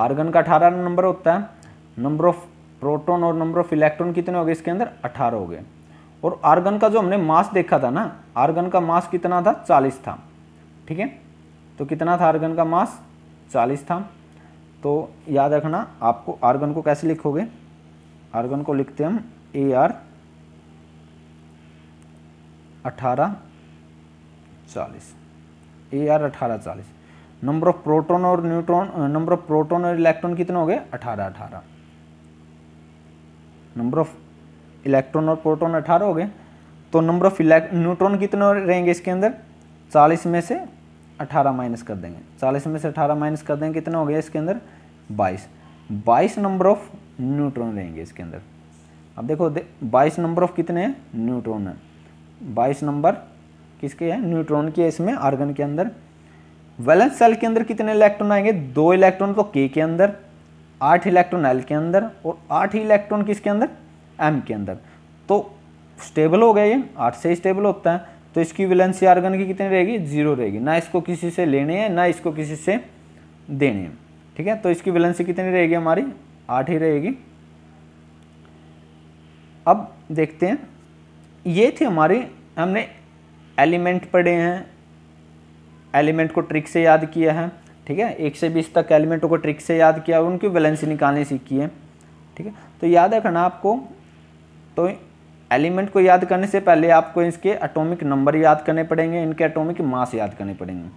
आर्गन का अठारह नंबर होता है नंबर ऑफ प्रोटोन और नंबर ऑफ इलेक्ट्रॉन कितने हो गए इसके अंदर अठारह हो गए और आर्गन का जो हमने मास देखा था ना आर्गन का मास कितना था चालीस था ठीक है तो कितना था आर्गन का मास चालीस था तो याद रखना आपको आर्गन को कैसे लिखोगे आर्गन को लिखते हम ए आर अठारह चालीस ए आर अठारह चालीस नंबर ऑफ प्रोटॉन और न्यूट्रॉन नंबर ऑफ प्रोटॉन और इलेक्ट्रॉन कितने हो गए अठारह अठारह नंबर ऑफ इलेक्ट्रॉन और प्रोटॉन अठारह हो गए तो नंबर ऑफ न्यूट्रॉन कितने रहेंगे इसके अंदर चालीस में से अठारह माइनस कर देंगे चालीस में से अठारह माइनस कर देंगे कितने हो गए इसके अंदर बाईस बाईस नंबर ऑफ न्यूट्रॉन रहेंगे इसके अंदर अब देखो दे, बाईस नंबर ऑफ कितने हैं न्यूट्रॉन है बाईस नंबर किसके हैं न्यूट्रॉन के इसमें आर्गन के अंदर वैलेंस सेल के अंदर कितने इलेक्ट्रॉन आएंगे दो इलेक्ट्रॉन तो के के अंदर आठ इलेक्ट्रॉन एल के अंदर और आठ इलेक्ट्रॉन किसके अंदर एम के अंदर तो स्टेबल हो गया ये आठ से स्टेबल होता है तो इसकी वैलेंसी आर्गन की कितनी रहेगी जीरो रहेगी ना इसको किसी से लेने हैं ना इसको किसी से देने हैं ठीक है तो इसकी वैलेंसी कितनी रहेगी हमारी आठ ही रहेगी अब देखते हैं ये थे हमारे हमने एलिमेंट पढ़े हैं एलिमेंट को ट्रिक से याद किया है ठीक है एक से बीस तक एलिमेंटों को ट्रिक से याद किया उनकी बैलेंसी निकालनी सीखी है ठीक है तो याद रखना आपको तो एलिमेंट को याद करने से पहले आपको इसके एटॉमिक नंबर याद करने पड़ेंगे इनके एटॉमिक मास याद करने पड़ेंगे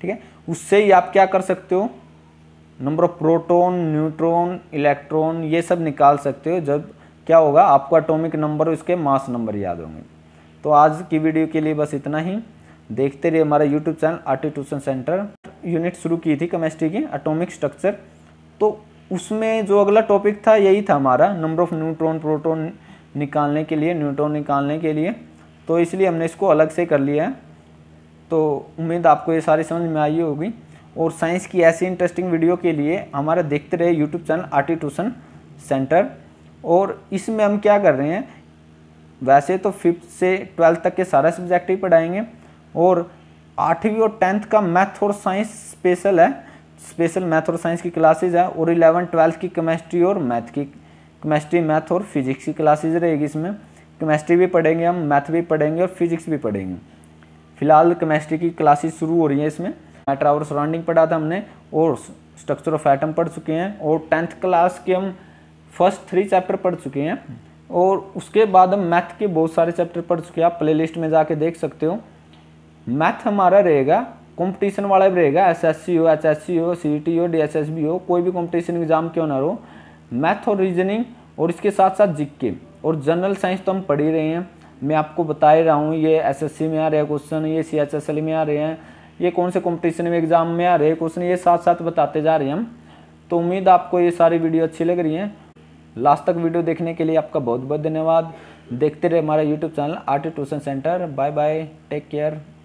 ठीक है उससे ही आप क्या कर सकते हो number of proton neutron electron ये सब निकाल सकते हो जब क्या होगा आपको एटॉमिक नंबर और इसके मास नंबर याद होंगे तो आज की वीडियो के लिए बस इतना ही देखते रहिए हमारा YouTube channel R T tuition centre unit शुरू की थी केमिस्ट्री की अटोमिक स्ट्रक्चर तो उसमें जो अगला टॉपिक था यही था हमारा नंबर ऑफ़ न्यूट्रॉन प्रोटोन निकालने के लिए न्यूट्रॉन निकालने के लिए तो इसलिए हमने इसको अलग से कर लिया है तो उम्मीद आपको ये सारी समझ में आई होगी और साइंस की ऐसी इंटरेस्टिंग वीडियो के लिए हमारा देखते रहे YouTube channel R T tuition centre और इसमें हम क्या कर रहे हैं वैसे तो फिफ्थ से ट्वेल्थ तक के सारा सब्जेक्ट ही पढ़ाएंगे और आठवीं और टेंथ का मैथ और साइंस स्पेशल है स्पेशल मैथ और साइंस की क्लासेज है और इलेवन ट्वेल्थ की केमेस्ट्री और मैथ की केमेस्ट्री मैथ और फिजिक्स की क्लासेज रहेगी इसमें केमेस्ट्री भी पढ़ेंगे हम मैथ भी पढ़ेंगे और फिजिक्स भी पढ़ेंगे फिलहाल केमेस्ट्री की क्लासेज शुरू हो रही है इसमें मैटर और सराउंडिंग पढ़ा था हमने और स्ट्रक्चर ऑफ एटम पढ़ चुके हैं और टेंथ क्लास के हम फर्स्ट थ्री चैप्टर पढ़ चुके हैं और उसके बाद हम मैथ के बहुत सारे चैप्टर पढ़ चुके हैं आप प्ले में जाके देख सकते हो मैथ हमारा रहेगा कंपटीशन वाला भी रहेगा एस एस सी हो एच एस सी हो सी टी e हो डी एस एस बी हो कोई भी कंपटीशन एग्जाम क्यों ना हो मैथ और रीजनिंग और इसके साथ साथ जिक्के और जनरल साइंस तो हम पढ़ ही रहे हैं मैं आपको बता ही रहा हूँ ये एस एस सी में आ रहे हैं क्वेश्चन ये सी एच एस एल में आ रहे हैं ये कौन से कॉम्पिटिशन में एग्जाम में आ रहे हैं क्वेश्चन ये साथ साथ बताते जा रहे हैं हम तो उम्मीद आपको ये सारी वीडियो अच्छी लग रही है लास्ट तक वीडियो देखने के लिए आपका बहुत बहुत धन्यवाद देखते रहे हमारा YouTube channel art tuition centre bye bye take care